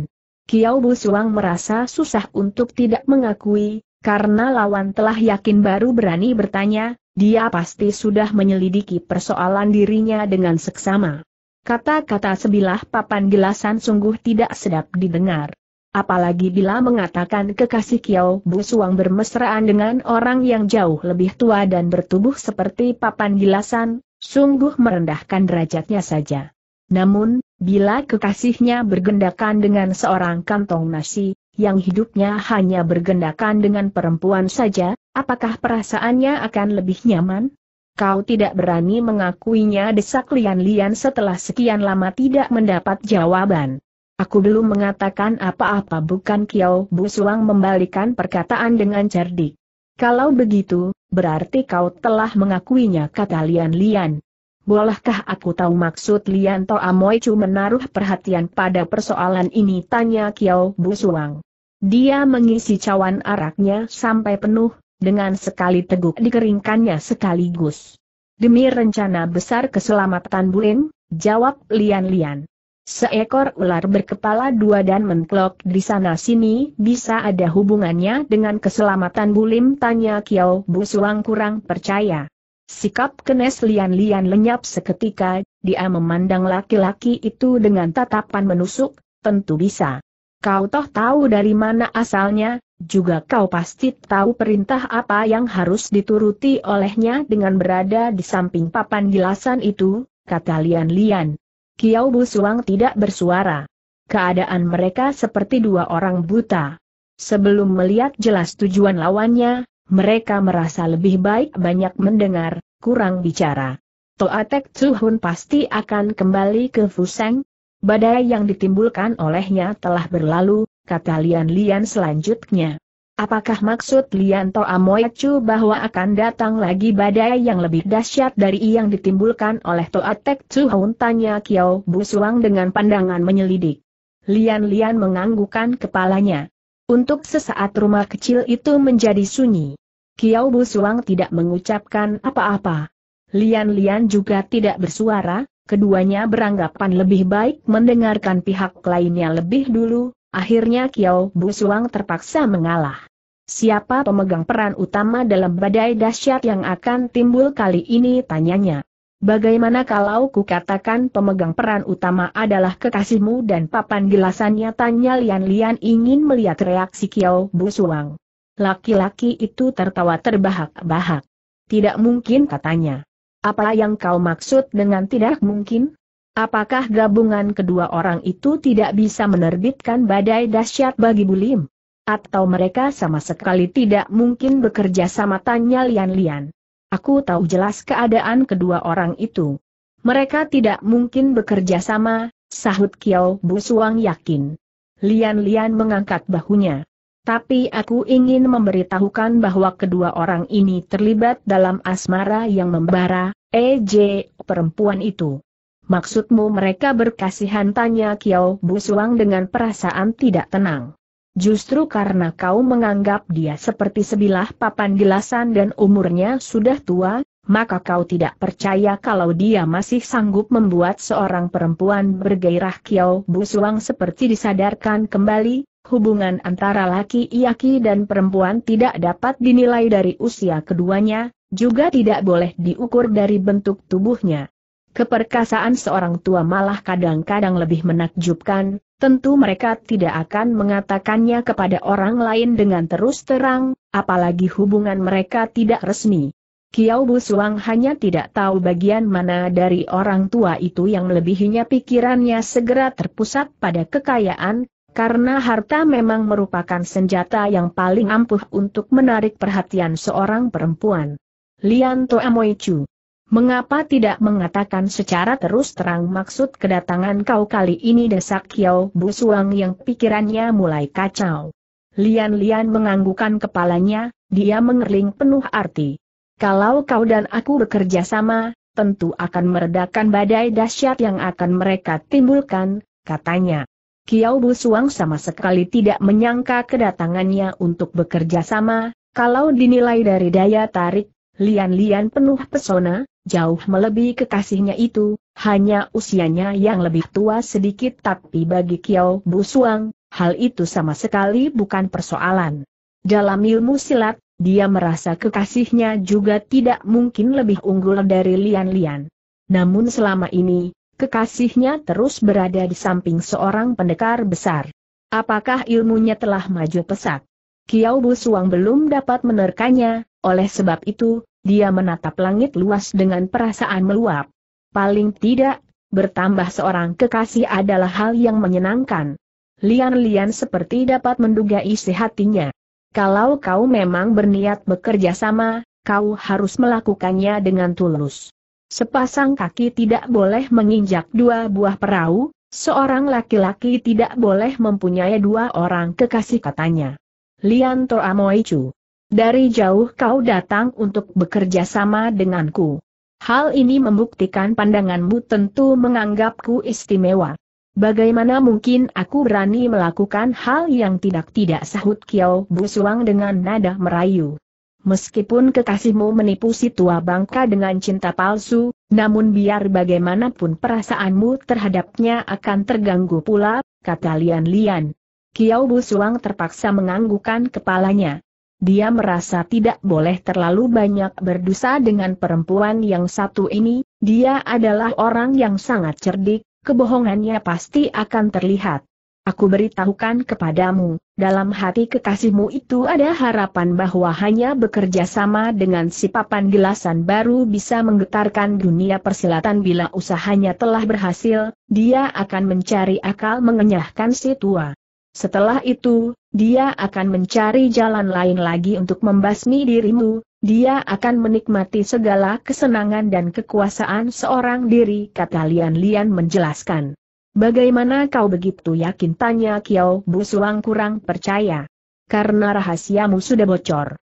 Kiao Bu Suang merasa susah untuk tidak mengakui, karena lawan telah yakin baru berani bertanya, dia pasti sudah menyelidiki persoalan dirinya dengan seksama. Kata-kata sebilah papan gelasan sungguh tidak sedap didengar. Apalagi bila mengatakan kekasih Kiao Bu Suang bermesraan dengan orang yang jauh lebih tua dan bertubuh seperti papan gelasan, sungguh merendahkan derajatnya saja. Namun, bila kekasihnya bergendakan dengan seorang kantong nasi, yang hidupnya hanya bergendakan dengan perempuan saja, apakah perasaannya akan lebih nyaman? Kau tidak berani mengakuinya desak lian-lian setelah sekian lama tidak mendapat jawaban. Aku belum mengatakan apa-apa bukan Kiao Suang membalikan perkataan dengan cerdik. Kalau begitu, berarti kau telah mengakuinya kata Lian Lian. Bolehkah aku tahu maksud Lian Lianto Chu menaruh perhatian pada persoalan ini? Tanya Kiao Suang. Dia mengisi cawan araknya sampai penuh, dengan sekali teguk dikeringkannya sekaligus. Demi rencana besar keselamatan Bueng, jawab Lian-Lian. Seekor ular berkepala dua dan mengklok di sana-sini bisa ada hubungannya dengan keselamatan Bulim tanya Kiao Suang kurang percaya. Sikap kenes lian-lian lenyap seketika, dia memandang laki-laki itu dengan tatapan menusuk, tentu bisa. Kau toh tahu dari mana asalnya, juga kau pasti tahu perintah apa yang harus dituruti olehnya dengan berada di samping papan gilasan itu, kata Lian-Lian. Kiau Suang tidak bersuara. Keadaan mereka seperti dua orang buta. Sebelum melihat jelas tujuan lawannya, mereka merasa lebih baik banyak mendengar, kurang bicara. Toatek Tsuhun pasti akan kembali ke Fuseng. Badai yang ditimbulkan olehnya telah berlalu, kata Lian Lian selanjutnya. Apakah maksud Lian Toa Moecu bahwa akan datang lagi badai yang lebih dahsyat dari yang ditimbulkan oleh Toatek Tsuhun tanya Kiao Busuang dengan pandangan menyelidik. Lian Lian menganggukkan kepalanya. Untuk sesaat rumah kecil itu menjadi sunyi. Kiau Busuang tidak mengucapkan apa-apa. Lian-lian juga tidak bersuara, keduanya beranggapan lebih baik mendengarkan pihak lainnya lebih dulu, akhirnya Kiau Busuang terpaksa mengalah. Siapa pemegang peran utama dalam badai dahsyat yang akan timbul kali ini tanyanya. Bagaimana kalau kukatakan pemegang peran utama adalah kekasihmu dan papan gelasannya tanya Lian-Lian ingin melihat reaksi Kiao Suang. Laki-laki itu tertawa terbahak-bahak. Tidak mungkin katanya. Apa yang kau maksud dengan tidak mungkin? Apakah gabungan kedua orang itu tidak bisa menerbitkan badai dahsyat bagi Bulim? Atau mereka sama sekali tidak mungkin bekerja sama tanya Lian-Lian. Aku tahu jelas keadaan kedua orang itu. Mereka tidak mungkin bekerja sama, sahut Kiao Busuang yakin. Lian-lian mengangkat bahunya. Tapi aku ingin memberitahukan bahwa kedua orang ini terlibat dalam asmara yang membara, EJ, perempuan itu. Maksudmu mereka berkasihan tanya Kiao Busuang dengan perasaan tidak tenang. Justru karena kau menganggap dia seperti sebilah papan gelasan dan umurnya sudah tua, maka kau tidak percaya kalau dia masih sanggup membuat seorang perempuan bergairah kiau busuang seperti disadarkan kembali, hubungan antara laki-laki dan perempuan tidak dapat dinilai dari usia keduanya, juga tidak boleh diukur dari bentuk tubuhnya. Keperkasaan seorang tua malah kadang-kadang lebih menakjubkan, tentu mereka tidak akan mengatakannya kepada orang lain dengan terus terang, apalagi hubungan mereka tidak resmi. Kiau Busuang hanya tidak tahu bagian mana dari orang tua itu yang melebihinya pikirannya segera terpusat pada kekayaan, karena harta memang merupakan senjata yang paling ampuh untuk menarik perhatian seorang perempuan. Lian Moichu Mengapa tidak mengatakan secara terus terang maksud kedatangan kau kali ini desak Kiao Suang yang pikirannya mulai kacau. Lian-lian menganggukan kepalanya, dia mengerling penuh arti. Kalau kau dan aku bekerja sama, tentu akan meredakan badai dahsyat yang akan mereka timbulkan, katanya. Kiao Suang sama sekali tidak menyangka kedatangannya untuk bekerja sama, kalau dinilai dari daya tarik, Lian-lian penuh pesona, jauh melebihi kekasihnya itu, hanya usianya yang lebih tua sedikit tapi bagi Kiao Busuang, hal itu sama sekali bukan persoalan. Dalam ilmu silat, dia merasa kekasihnya juga tidak mungkin lebih unggul dari Lian-Lian. Namun selama ini, kekasihnya terus berada di samping seorang pendekar besar. Apakah ilmunya telah maju pesat? Kiao Busuang belum dapat menerkanya, oleh sebab itu, dia menatap langit luas dengan perasaan meluap. Paling tidak, bertambah seorang kekasih adalah hal yang menyenangkan. Lian-lian seperti dapat menduga isi hatinya. Kalau kau memang berniat bekerja sama, kau harus melakukannya dengan tulus. Sepasang kaki tidak boleh menginjak dua buah perahu, seorang laki-laki tidak boleh mempunyai dua orang kekasih katanya. Lian Toamoichu dari jauh kau datang untuk bekerja sama denganku. Hal ini membuktikan pandanganmu tentu menganggapku istimewa. Bagaimana mungkin aku berani melakukan hal yang tidak-tidak sahut Kiao suang dengan nada merayu. Meskipun kekasihmu menipu si tua bangka dengan cinta palsu, namun biar bagaimanapun perasaanmu terhadapnya akan terganggu pula, kata Lian Lian. Kiao suang terpaksa menganggukan kepalanya. Dia merasa tidak boleh terlalu banyak berdosa dengan perempuan yang satu ini, dia adalah orang yang sangat cerdik, kebohongannya pasti akan terlihat. Aku beritahukan kepadamu, dalam hati kekasihmu itu ada harapan bahwa hanya bekerja sama dengan si papan gelasan baru bisa menggetarkan dunia persilatan bila usahanya telah berhasil, dia akan mencari akal mengenyahkan si tua. Setelah itu, dia akan mencari jalan lain lagi untuk membasmi dirimu, dia akan menikmati segala kesenangan dan kekuasaan seorang diri, kata Lian Lian menjelaskan. Bagaimana kau begitu yakin tanya Kiao Bu Suang kurang percaya? Karena rahasiamu sudah bocor.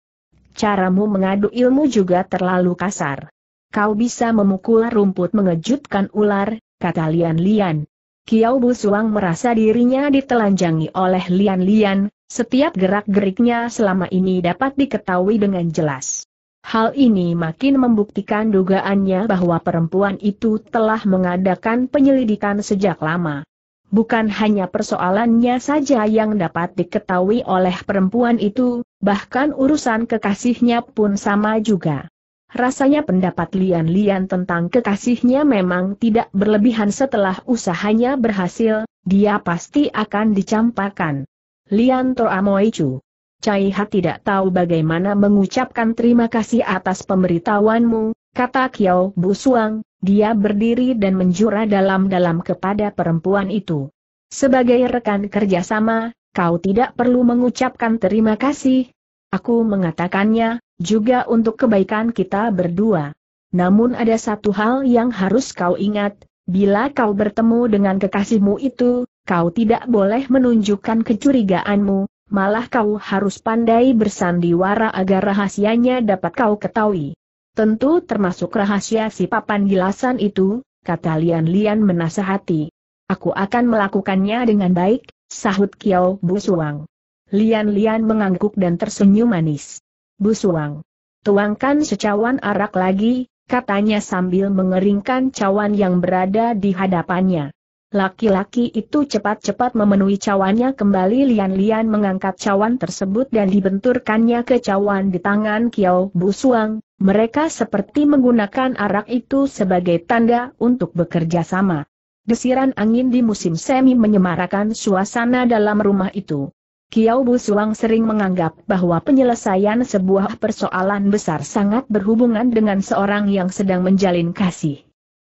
Caramu mengadu ilmu juga terlalu kasar. Kau bisa memukul rumput mengejutkan ular, kata Lian Lian. Kiao Bu Suang merasa dirinya ditelanjangi oleh Lian Lian, setiap gerak-geriknya selama ini dapat diketahui dengan jelas. Hal ini makin membuktikan dugaannya bahwa perempuan itu telah mengadakan penyelidikan sejak lama. Bukan hanya persoalannya saja yang dapat diketahui oleh perempuan itu, bahkan urusan kekasihnya pun sama juga. Rasanya pendapat Lian-Lian tentang kekasihnya memang tidak berlebihan setelah usahanya berhasil, dia pasti akan dicampakan. Lian Toamoichu. Cai Ha tidak tahu bagaimana mengucapkan terima kasih atas pemberitahuanmu, kata Kiao Bu Suang, dia berdiri dan menjura dalam-dalam kepada perempuan itu. Sebagai rekan kerjasama, kau tidak perlu mengucapkan terima kasih. Aku mengatakannya, juga untuk kebaikan kita berdua. Namun ada satu hal yang harus kau ingat, bila kau bertemu dengan kekasihmu itu, kau tidak boleh menunjukkan kecurigaanmu, malah kau harus pandai bersandiwara agar rahasianya dapat kau ketahui. Tentu termasuk rahasia si papan gilasan itu, kata Lian Lian menasehati. Aku akan melakukannya dengan baik, sahut Kiao Busuang. Lian Lian mengangguk dan tersenyum manis. Bu Suang, Tuangkan secawan arak lagi, katanya sambil mengeringkan cawan yang berada di hadapannya. Laki-laki itu cepat-cepat memenuhi cawannya kembali Lian-Lian mengangkat cawan tersebut dan dibenturkannya ke cawan di tangan Kiao Bu Suang. Mereka seperti menggunakan arak itu sebagai tanda untuk bekerja sama. Desiran angin di musim semi menyemarakan suasana dalam rumah itu. Kiao Bu Suang sering menganggap bahwa penyelesaian sebuah persoalan besar sangat berhubungan dengan seorang yang sedang menjalin kasih.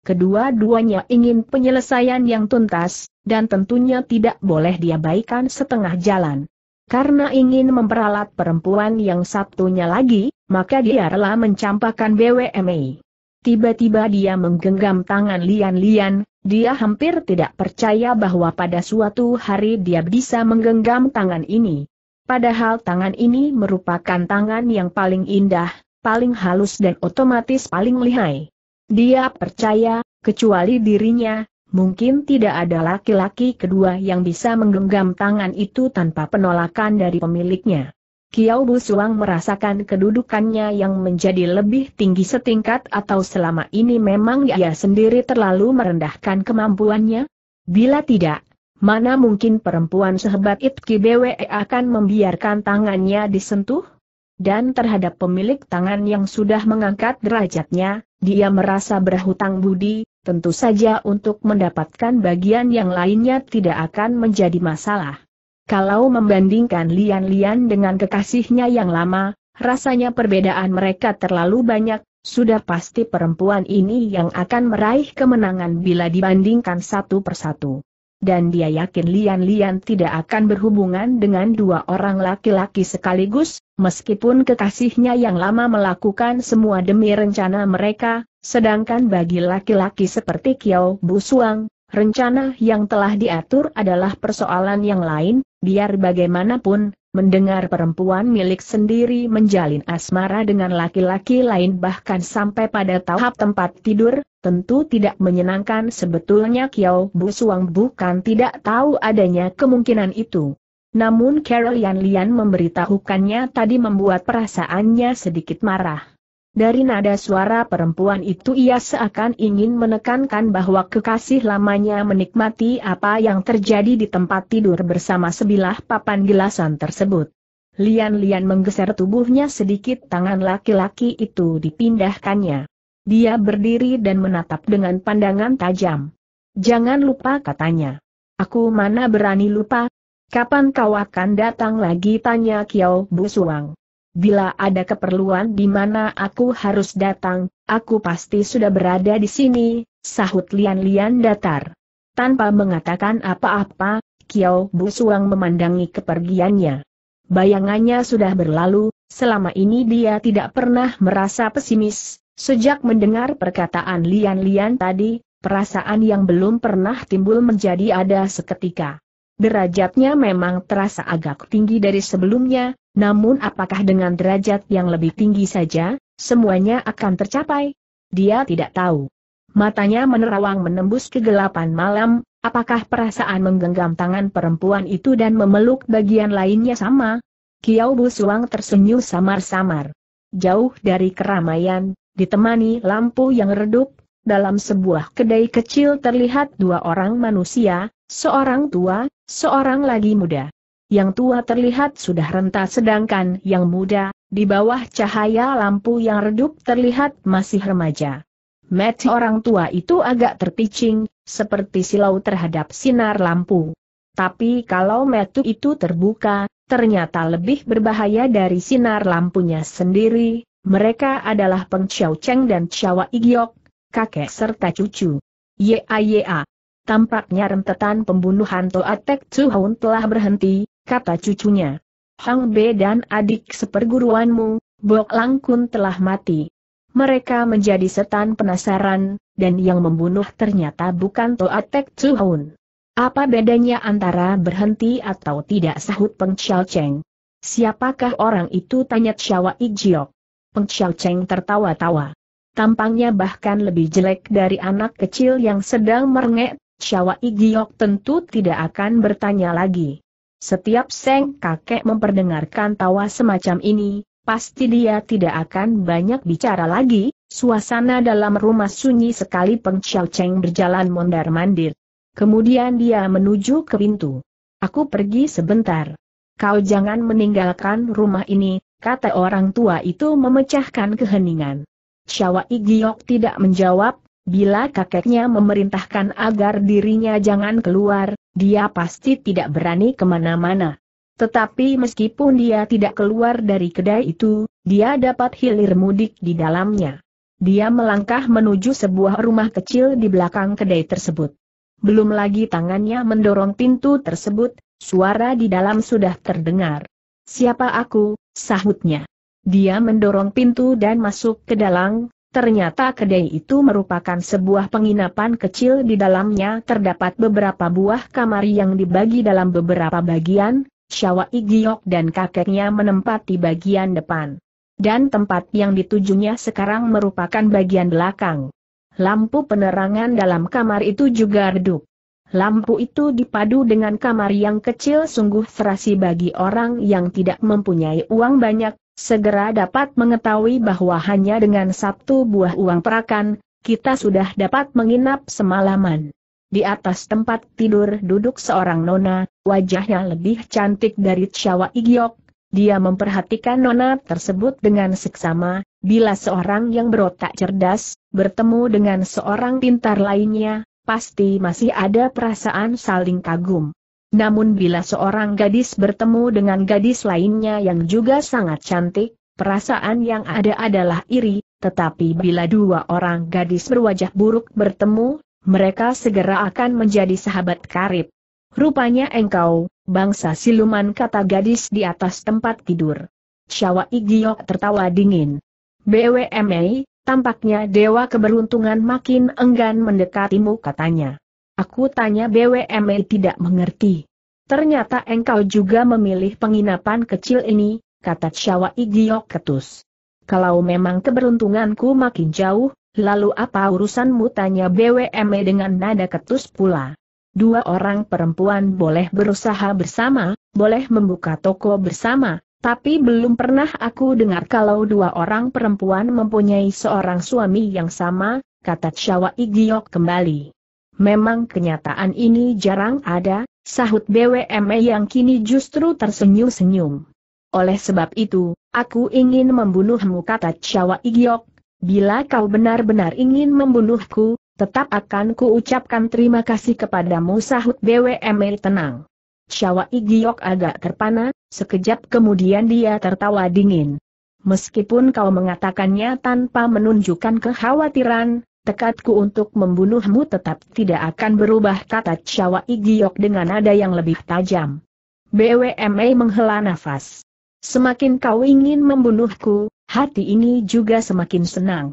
Kedua-duanya ingin penyelesaian yang tuntas, dan tentunya tidak boleh diabaikan setengah jalan. Karena ingin memperalat perempuan yang satunya lagi, maka dia rela mencampakkan BWMA. Tiba-tiba dia menggenggam tangan Lian-Lian, dia hampir tidak percaya bahwa pada suatu hari dia bisa menggenggam tangan ini. Padahal tangan ini merupakan tangan yang paling indah, paling halus dan otomatis paling lihai. Dia percaya, kecuali dirinya, mungkin tidak ada laki-laki kedua yang bisa menggenggam tangan itu tanpa penolakan dari pemiliknya. Kiao Busuang merasakan kedudukannya yang menjadi lebih tinggi setingkat atau selama ini memang ia sendiri terlalu merendahkan kemampuannya? Bila tidak, mana mungkin perempuan sehebat Itki Bwe akan membiarkan tangannya disentuh? Dan terhadap pemilik tangan yang sudah mengangkat derajatnya, dia merasa berhutang budi, tentu saja untuk mendapatkan bagian yang lainnya tidak akan menjadi masalah. Kalau membandingkan Lian-Lian dengan kekasihnya yang lama, rasanya perbedaan mereka terlalu banyak, sudah pasti perempuan ini yang akan meraih kemenangan bila dibandingkan satu persatu dan dia yakin Lian-Lian tidak akan berhubungan dengan dua orang laki-laki sekaligus, meskipun kekasihnya yang lama melakukan semua demi rencana mereka, sedangkan bagi laki-laki seperti Kiao Busuang, rencana yang telah diatur adalah persoalan yang lain, biar bagaimanapun, mendengar perempuan milik sendiri menjalin asmara dengan laki-laki lain bahkan sampai pada tahap tempat tidur, tentu tidak menyenangkan sebetulnya Kiao Busuang bukan tidak tahu adanya kemungkinan itu. Namun Carol Yan Lian memberitahukannya tadi membuat perasaannya sedikit marah. Dari nada suara perempuan itu ia seakan ingin menekankan bahwa kekasih lamanya menikmati apa yang terjadi di tempat tidur bersama sebilah papan gelasan tersebut. Lian-lian menggeser tubuhnya sedikit tangan laki-laki itu dipindahkannya. Dia berdiri dan menatap dengan pandangan tajam. Jangan lupa katanya. Aku mana berani lupa, Kapan kau akan datang lagi? Tanya Kiao Busuang. Bila ada keperluan di mana aku harus datang, aku pasti sudah berada di sini, sahut Lian-Lian datar. Tanpa mengatakan apa-apa, Kiao Busuang memandangi kepergiannya. Bayangannya sudah berlalu, selama ini dia tidak pernah merasa pesimis. Sejak mendengar perkataan Lian-Lian tadi, perasaan yang belum pernah timbul menjadi ada seketika derajatnya memang terasa agak tinggi dari sebelumnya, namun apakah dengan derajat yang lebih tinggi saja, semuanya akan tercapai? Dia tidak tahu. Matanya menerawang menembus kegelapan malam, apakah perasaan menggenggam tangan perempuan itu dan memeluk bagian lainnya sama? Kiau Suang tersenyum samar-samar. Jauh dari keramaian, ditemani lampu yang redup, dalam sebuah kedai kecil terlihat dua orang manusia, Seorang tua, seorang lagi muda. Yang tua terlihat sudah renta sedangkan yang muda, di bawah cahaya lampu yang redup terlihat masih remaja. Mata orang tua itu agak terpicing, seperti silau terhadap sinar lampu. Tapi kalau metu itu terbuka, ternyata lebih berbahaya dari sinar lampunya sendiri, mereka adalah Peng Chiao Cheng dan Chiao Igiok, kakek serta cucu. Ya ya, tampaknya rentetan pembunuhan Toa Tek Chuhun telah berhenti, kata cucunya. Hang Be dan adik seperguruanmu, Bok Lang Kun telah mati. Mereka menjadi setan penasaran, dan yang membunuh ternyata bukan Toa Tek Chuhun. Apa bedanya antara berhenti atau tidak sahut Peng Xiao Cheng? Siapakah orang itu tanya Xiao Ijiok. Peng Xiao Cheng tertawa-tawa. Tampangnya bahkan lebih jelek dari anak kecil yang sedang merengek Chawa Igiok tentu tidak akan bertanya lagi. Setiap seng kakek memperdengarkan tawa semacam ini, pasti dia tidak akan banyak bicara lagi, suasana dalam rumah sunyi sekali Peng Chiao Cheng berjalan mondar-mandir. Kemudian dia menuju ke pintu. Aku pergi sebentar. Kau jangan meninggalkan rumah ini, kata orang tua itu memecahkan keheningan. Chawa Igiok tidak menjawab, Bila kakeknya memerintahkan agar dirinya jangan keluar, dia pasti tidak berani kemana-mana. Tetapi meskipun dia tidak keluar dari kedai itu, dia dapat hilir mudik di dalamnya. Dia melangkah menuju sebuah rumah kecil di belakang kedai tersebut. Belum lagi tangannya mendorong pintu tersebut, suara di dalam sudah terdengar. Siapa aku, sahutnya. Dia mendorong pintu dan masuk ke dalam, Ternyata kedai itu merupakan sebuah penginapan kecil di dalamnya terdapat beberapa buah kamar yang dibagi dalam beberapa bagian, Syawa Igiok dan kakeknya menempati bagian depan. Dan tempat yang ditujunya sekarang merupakan bagian belakang. Lampu penerangan dalam kamar itu juga redup. Lampu itu dipadu dengan kamar yang kecil sungguh serasi bagi orang yang tidak mempunyai uang banyak, segera dapat mengetahui bahwa hanya dengan satu buah uang perakan, kita sudah dapat menginap semalaman. Di atas tempat tidur duduk seorang nona, wajahnya lebih cantik dari Chawa Igyok, dia memperhatikan nona tersebut dengan seksama, bila seorang yang berotak cerdas, bertemu dengan seorang pintar lainnya, pasti masih ada perasaan saling kagum. Namun bila seorang gadis bertemu dengan gadis lainnya yang juga sangat cantik, perasaan yang ada adalah iri, tetapi bila dua orang gadis berwajah buruk bertemu, mereka segera akan menjadi sahabat karib. Rupanya engkau, bangsa siluman kata gadis di atas tempat tidur. Syawa Igiok tertawa dingin. BWMA, Tampaknya Dewa Keberuntungan makin enggan mendekatimu katanya. Aku tanya BWME tidak mengerti. Ternyata engkau juga memilih penginapan kecil ini, kata Shawa Igiok Ketus. Kalau memang keberuntunganku makin jauh, lalu apa urusanmu tanya BWME dengan nada ketus pula. Dua orang perempuan boleh berusaha bersama, boleh membuka toko bersama, tapi belum pernah aku dengar kalau dua orang perempuan mempunyai seorang suami yang sama, kata Syawal Igiok kembali. Memang kenyataan ini jarang ada, sahut BWME yang kini justru tersenyum-senyum. Oleh sebab itu, aku ingin membunuhmu kata Syawal Igiok. Bila kau benar-benar ingin membunuhku, tetap akan kuucapkan terima kasih kepadamu sahut BWME tenang. Syawal Igiok agak terpana, Sekejap kemudian dia tertawa dingin. Meskipun kau mengatakannya tanpa menunjukkan kekhawatiran, tekadku untuk membunuhmu tetap tidak akan berubah kata Chawa Igiok dengan nada yang lebih tajam. BWMA menghela nafas. Semakin kau ingin membunuhku, hati ini juga semakin senang.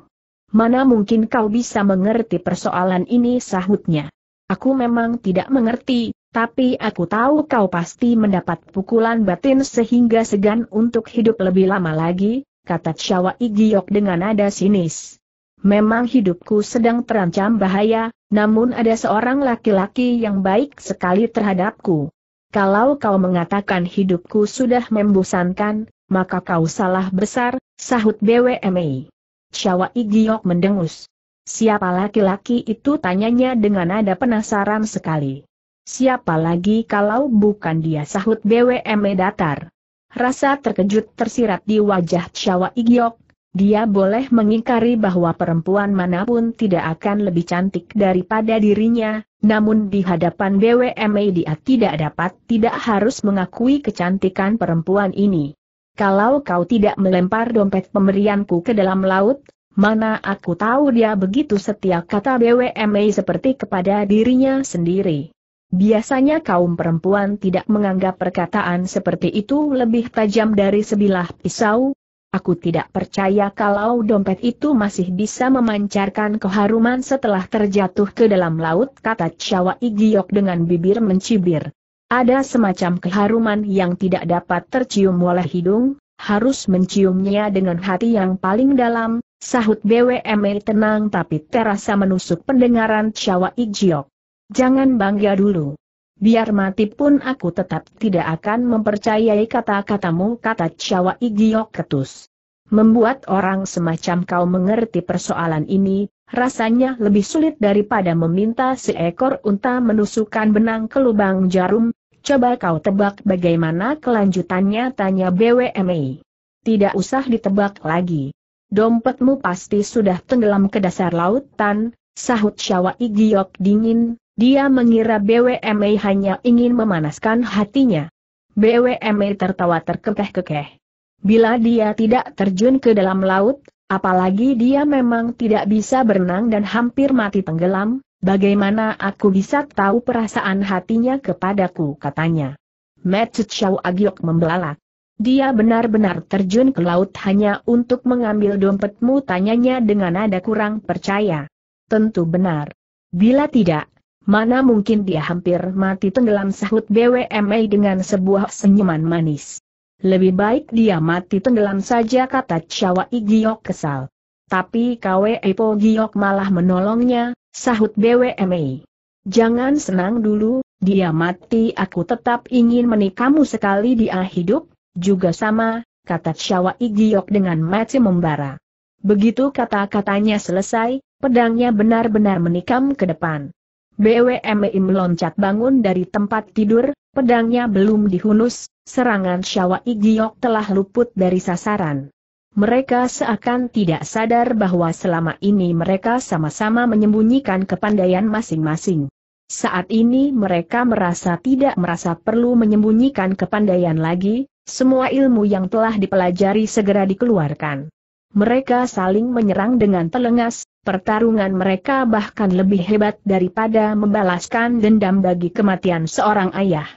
Mana mungkin kau bisa mengerti persoalan ini sahutnya. Aku memang tidak mengerti, tapi aku tahu kau pasti mendapat pukulan batin sehingga segan untuk hidup lebih lama lagi, kata Chawa Igiok dengan nada sinis. Memang hidupku sedang terancam bahaya, namun ada seorang laki-laki yang baik sekali terhadapku. Kalau kau mengatakan hidupku sudah membosankan, maka kau salah besar, sahut BWMI. Chawa Igiok mendengus. Siapa laki-laki itu tanyanya dengan nada penasaran sekali. Siapa lagi kalau bukan dia sahut BWM datar. Rasa terkejut tersirat di wajah Chawa Igyok, dia boleh mengingkari bahwa perempuan manapun tidak akan lebih cantik daripada dirinya, namun di hadapan BWM dia tidak dapat tidak harus mengakui kecantikan perempuan ini. Kalau kau tidak melempar dompet pemberianku ke dalam laut, mana aku tahu dia begitu setia kata BWM seperti kepada dirinya sendiri. Biasanya kaum perempuan tidak menganggap perkataan seperti itu lebih tajam dari sebilah pisau. Aku tidak percaya kalau dompet itu masih bisa memancarkan keharuman setelah terjatuh ke dalam laut kata Chawa Igiok dengan bibir mencibir. Ada semacam keharuman yang tidak dapat tercium oleh hidung, harus menciumnya dengan hati yang paling dalam, sahut BWME tenang tapi terasa menusuk pendengaran Chawa Igiok. Jangan bangga dulu. Biar mati pun aku tetap tidak akan mempercayai kata-katamu kata Chawa Igiok Ketus. Membuat orang semacam kau mengerti persoalan ini, rasanya lebih sulit daripada meminta seekor unta menusukkan benang ke lubang jarum, coba kau tebak bagaimana kelanjutannya tanya BWMI. Tidak usah ditebak lagi. Dompetmu pasti sudah tenggelam ke dasar lautan, sahut Syawa Igiok dingin, dia mengira BWME hanya ingin memanaskan hatinya. BWME tertawa terkekeh-kekeh. Bila dia tidak terjun ke dalam laut, apalagi dia memang tidak bisa berenang dan hampir mati tenggelam, bagaimana aku bisa tahu perasaan hatinya kepadaku katanya. Matthew Chow Agyok membelalak. Dia benar-benar terjun ke laut hanya untuk mengambil dompetmu tanyanya dengan nada kurang percaya. Tentu benar. Bila tidak, Mana mungkin dia hampir mati tenggelam sahut BWMA dengan sebuah senyuman manis. Lebih baik dia mati tenggelam saja kata Chawa Giok kesal. Tapi Kwe Epo Giok malah menolongnya, sahut BWMA. Jangan senang dulu, dia mati aku tetap ingin menikamu sekali dia ah hidup, juga sama, kata Chawa Giok dengan mati membara. Begitu kata-katanya selesai, pedangnya benar-benar menikam ke depan. BWMI meloncat bangun dari tempat tidur, pedangnya belum dihunus, serangan Syawa Igiok telah luput dari sasaran. Mereka seakan tidak sadar bahwa selama ini mereka sama-sama menyembunyikan kepandaian masing-masing. Saat ini mereka merasa tidak merasa perlu menyembunyikan kepandaian lagi, semua ilmu yang telah dipelajari segera dikeluarkan. Mereka saling menyerang dengan telengas, pertarungan mereka bahkan lebih hebat daripada membalaskan dendam bagi kematian seorang ayah.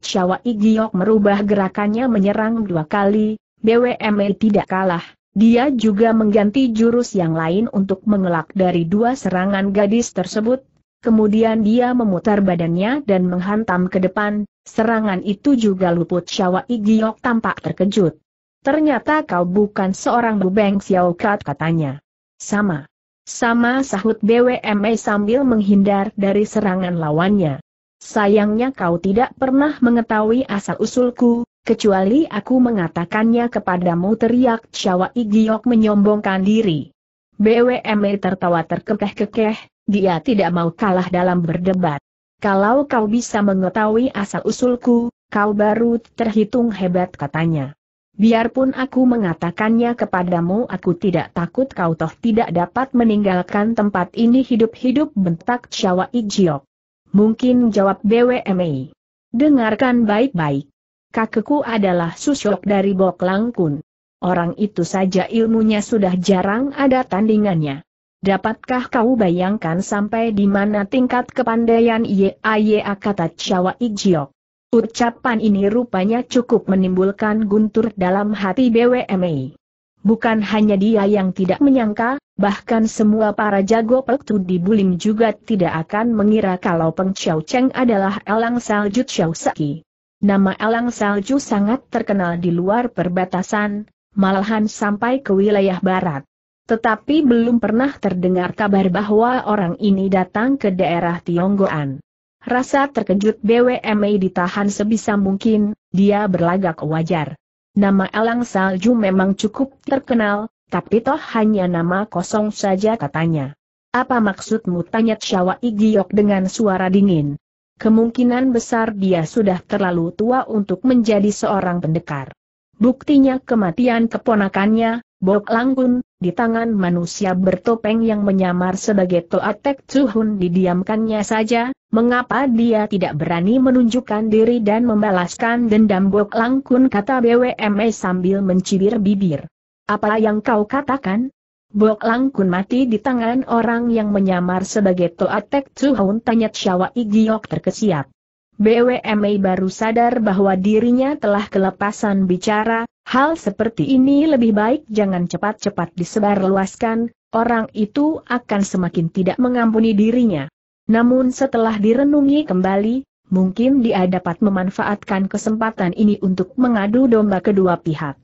Syawa Igiok merubah gerakannya menyerang dua kali, BWME tidak kalah. Dia juga mengganti jurus yang lain untuk mengelak dari dua serangan gadis tersebut. Kemudian dia memutar badannya dan menghantam ke depan, serangan itu juga luput Syawa Igiok tampak terkejut. Ternyata kau bukan seorang Bubeng Xiao Kat katanya. Sama. Sama sahut BWME sambil menghindar dari serangan lawannya. Sayangnya kau tidak pernah mengetahui asal-usulku, kecuali aku mengatakannya kepadamu teriak Chawa Igiok menyombongkan diri. BWME tertawa terkekeh-kekeh, dia tidak mau kalah dalam berdebat. Kalau kau bisa mengetahui asal-usulku, kau baru terhitung hebat katanya. Biarpun aku mengatakannya kepadamu aku tidak takut kau toh tidak dapat meninggalkan tempat ini hidup-hidup bentak Chawa Ijiok. Mungkin jawab BWMI. Dengarkan baik-baik. Kakekku adalah susyok dari Bok Langkun. Orang itu saja ilmunya sudah jarang ada tandingannya. Dapatkah kau bayangkan sampai di mana tingkat kepandaian Yeaya kata Chawa Ijiok? Ucapan ini rupanya cukup menimbulkan guntur dalam hati BWMA. Bukan hanya dia yang tidak menyangka, bahkan semua para jago pektu di Bulim juga tidak akan mengira kalau Peng Xiao Cheng adalah elang salju Xiao Saki. Nama elang salju sangat terkenal di luar perbatasan, malahan sampai ke wilayah barat. Tetapi belum pernah terdengar kabar bahwa orang ini datang ke daerah Tionggoan. Rasa terkejut BWMI ditahan sebisa mungkin, dia berlagak wajar. Nama Elang Salju memang cukup terkenal, tapi toh hanya nama kosong saja katanya. Apa maksudmu tanya Syawa Igiok dengan suara dingin? Kemungkinan besar dia sudah terlalu tua untuk menjadi seorang pendekar. Buktinya kematian keponakannya, Bok Langgun, di tangan manusia bertopeng yang menyamar sebagai Toatek Tsuhun didiamkannya saja, mengapa dia tidak berani menunjukkan diri dan membalaskan dendam Bok Langkun kata BWME sambil mencibir bibir. Apa yang kau katakan? Bok Langkun mati di tangan orang yang menyamar sebagai Toatek Tsuhun tanya Syawa Igiok terkesiap. BWME baru sadar bahwa dirinya telah kelepasan bicara, Hal seperti ini lebih baik jangan cepat-cepat disebarluaskan, orang itu akan semakin tidak mengampuni dirinya. Namun setelah direnungi kembali, mungkin dia dapat memanfaatkan kesempatan ini untuk mengadu domba kedua pihak.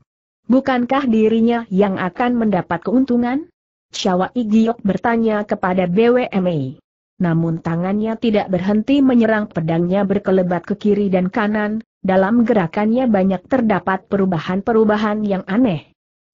Bukankah dirinya yang akan mendapat keuntungan? Syawa Igiok bertanya kepada BWMA. Namun tangannya tidak berhenti menyerang pedangnya berkelebat ke kiri dan kanan, dalam gerakannya banyak terdapat perubahan-perubahan yang aneh.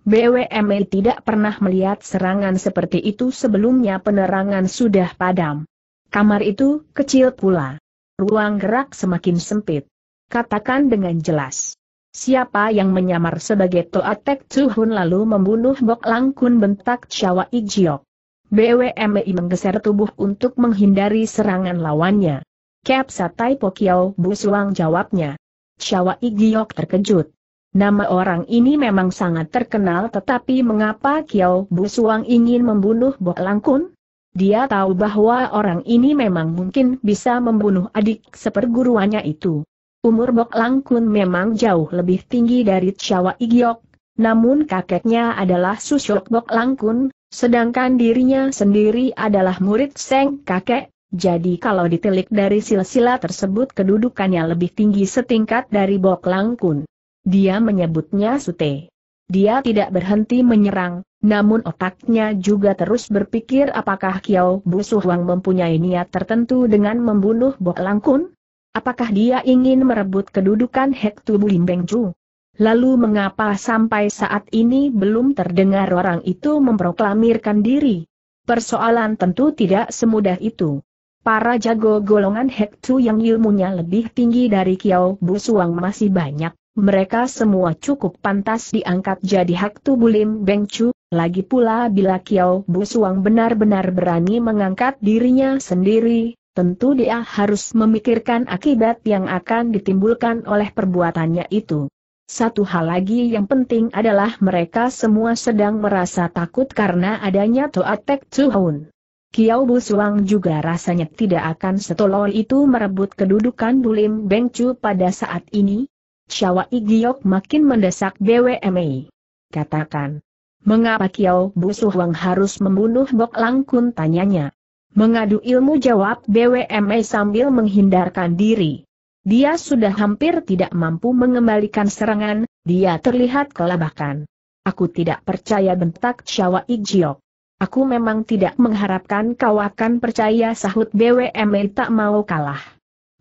BWME tidak pernah melihat serangan seperti itu sebelumnya penerangan sudah padam. Kamar itu kecil pula. Ruang gerak semakin sempit. Katakan dengan jelas. Siapa yang menyamar sebagai Toatek Tuhun lalu membunuh Bok Langkun bentak Chawa Ijiok. BWME menggeser tubuh untuk menghindari serangan lawannya. Kep Satai Pokiao Busuang jawabnya. Chawa Igiok terkejut. Nama orang ini memang sangat terkenal tetapi mengapa Kiao Suang ingin membunuh Bo Langkun? Dia tahu bahwa orang ini memang mungkin bisa membunuh adik seperguruannya itu. Umur Bok Langkun memang jauh lebih tinggi dari Chawa Igiok, namun kakeknya adalah Susyok Bok Langkun, sedangkan dirinya sendiri adalah murid Seng kakek, jadi kalau ditelik dari silsilah tersebut kedudukannya lebih tinggi setingkat dari Bok Langkun. Dia menyebutnya Sute. Dia tidak berhenti menyerang, namun otaknya juga terus berpikir apakah Kiao Busuhuang mempunyai niat tertentu dengan membunuh Bok Langkun? Apakah dia ingin merebut kedudukan Hek Lim Beng Ju? Lalu mengapa sampai saat ini belum terdengar orang itu memproklamirkan diri? Persoalan tentu tidak semudah itu. Para jago golongan Hektu yang ilmunya lebih tinggi dari Kiao Busuang masih banyak, mereka semua cukup pantas diangkat jadi Hektu Bulim Bengcu, lagi pula bila Kiao Busuang benar-benar berani mengangkat dirinya sendiri, tentu dia harus memikirkan akibat yang akan ditimbulkan oleh perbuatannya itu. Satu hal lagi yang penting adalah mereka semua sedang merasa takut karena adanya Toa Toatek Tuhun. Kiao Busuang juga rasanya tidak akan setolol itu merebut kedudukan Bulim Bengcu pada saat ini. Syawa Igiok makin mendesak BWMA. Katakan. Mengapa Kiao Busuang harus membunuh Bok Langkun tanyanya. Mengadu ilmu jawab BWMA sambil menghindarkan diri. Dia sudah hampir tidak mampu mengembalikan serangan, dia terlihat kelabakan. Aku tidak percaya bentak Syawa Igiok. Aku memang tidak mengharapkan kau akan percaya sahut BWME tak mau kalah.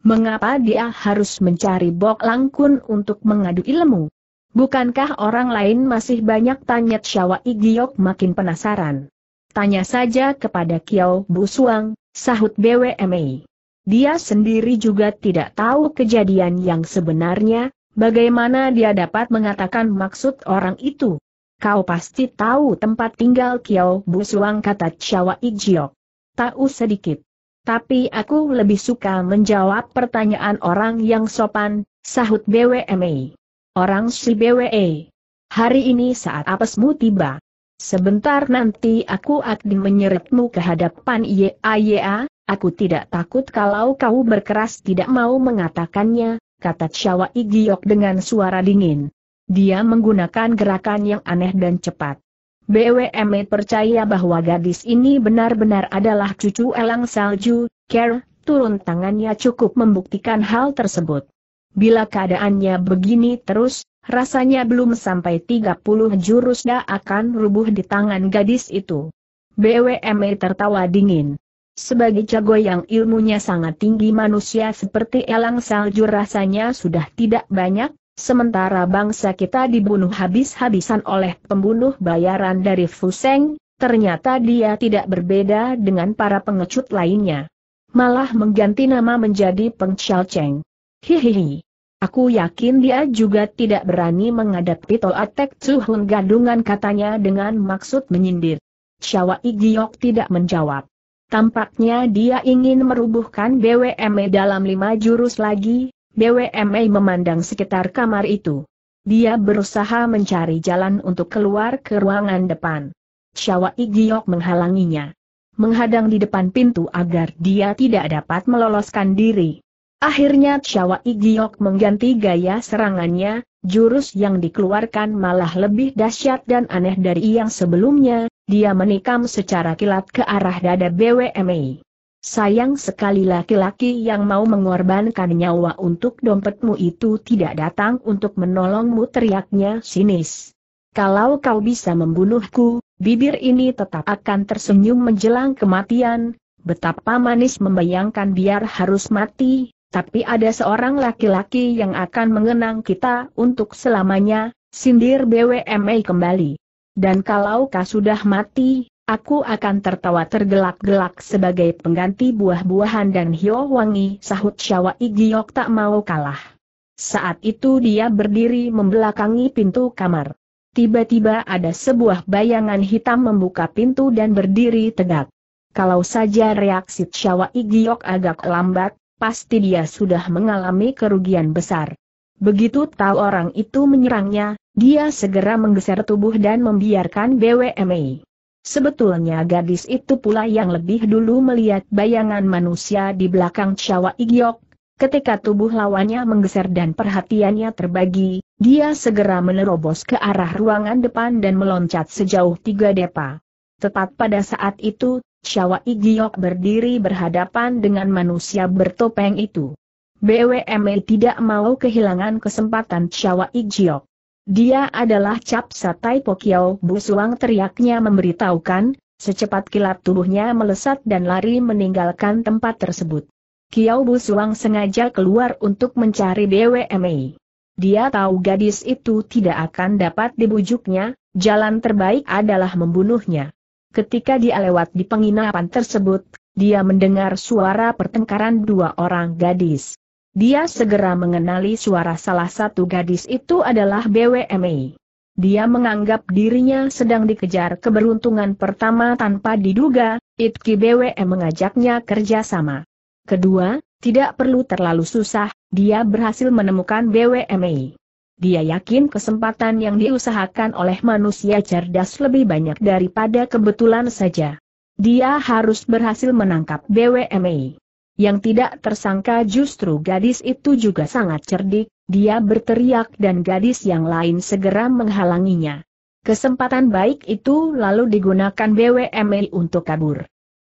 Mengapa dia harus mencari Bok Langkun untuk mengadu ilmu? Bukankah orang lain masih banyak tanya Syawa Igiok makin penasaran? Tanya saja kepada Kiao Busuang, sahut BWMI. Dia sendiri juga tidak tahu kejadian yang sebenarnya, bagaimana dia dapat mengatakan maksud orang itu. Kau pasti tahu tempat tinggal Kiao Suang kata Chawa Ijiok. Tahu sedikit. Tapi aku lebih suka menjawab pertanyaan orang yang sopan, sahut BWME. Orang si BWE. Hari ini saat apesmu tiba. Sebentar nanti aku akan menyeretmu ke hadapan YAYA, aku tidak takut kalau kau berkeras tidak mau mengatakannya, kata Chawa Igiok dengan suara dingin. Dia menggunakan gerakan yang aneh dan cepat. BWM percaya bahwa gadis ini benar-benar adalah cucu elang salju, Care, turun tangannya cukup membuktikan hal tersebut. Bila keadaannya begini terus, rasanya belum sampai 30 jurus dah akan rubuh di tangan gadis itu. BWM tertawa dingin. Sebagai jago yang ilmunya sangat tinggi manusia seperti elang salju rasanya sudah tidak banyak, Sementara bangsa kita dibunuh habis-habisan oleh pembunuh bayaran dari Fuseng, ternyata dia tidak berbeda dengan para pengecut lainnya. Malah mengganti nama menjadi Peng Xiao Cheng. Hihihi. Aku yakin dia juga tidak berani menghadapi Toatek Tsuhun gadungan katanya dengan maksud menyindir. Xiao Giok tidak menjawab. Tampaknya dia ingin merubuhkan BWM e dalam lima jurus lagi, BWMA memandang sekitar kamar itu. Dia berusaha mencari jalan untuk keluar ke ruangan depan. Syawa Igiok menghalanginya. Menghadang di depan pintu agar dia tidak dapat meloloskan diri. Akhirnya Syawa Igiok mengganti gaya serangannya, jurus yang dikeluarkan malah lebih dahsyat dan aneh dari yang sebelumnya, dia menikam secara kilat ke arah dada BWMA. Sayang sekali laki-laki yang mau mengorbankan nyawa untuk dompetmu itu tidak datang untuk menolongmu teriaknya sinis. Kalau kau bisa membunuhku, bibir ini tetap akan tersenyum menjelang kematian, betapa manis membayangkan biar harus mati, tapi ada seorang laki-laki yang akan mengenang kita untuk selamanya, sindir BWMA kembali. Dan kalau kau sudah mati, Aku akan tertawa tergelak-gelak sebagai pengganti buah-buahan dan hio wangi sahut Syawa Igiok tak mau kalah. Saat itu dia berdiri membelakangi pintu kamar. Tiba-tiba ada sebuah bayangan hitam membuka pintu dan berdiri tegak. Kalau saja reaksi Syawa Igiok agak lambat, pasti dia sudah mengalami kerugian besar. Begitu tahu orang itu menyerangnya, dia segera menggeser tubuh dan membiarkan BWMI. Sebetulnya gadis itu pula yang lebih dulu melihat bayangan manusia di belakang Syawal Igyok, Ketika tubuh lawannya menggeser dan perhatiannya terbagi, dia segera menerobos ke arah ruangan depan dan meloncat sejauh tiga depa. Tepat pada saat itu, Syawal Igiok berdiri berhadapan dengan manusia bertopeng itu. BWME tidak mau kehilangan kesempatan Syawal Igiok. Dia adalah Cap Satai Pokiao Busuang teriaknya memberitahukan, secepat kilat tubuhnya melesat dan lari meninggalkan tempat tersebut. Kiao Busuang sengaja keluar untuk mencari BWMA. Dia tahu gadis itu tidak akan dapat dibujuknya, jalan terbaik adalah membunuhnya. Ketika dia lewat di penginapan tersebut, dia mendengar suara pertengkaran dua orang gadis. Dia segera mengenali suara salah satu gadis itu adalah BWMI. Dia menganggap dirinya sedang dikejar keberuntungan pertama tanpa diduga, Itki BWM mengajaknya kerjasama. Kedua, tidak perlu terlalu susah, dia berhasil menemukan BWMI. Dia yakin kesempatan yang diusahakan oleh manusia cerdas lebih banyak daripada kebetulan saja. Dia harus berhasil menangkap BWMI. Yang tidak tersangka justru gadis itu juga sangat cerdik, dia berteriak dan gadis yang lain segera menghalanginya. Kesempatan baik itu lalu digunakan BWMI untuk kabur.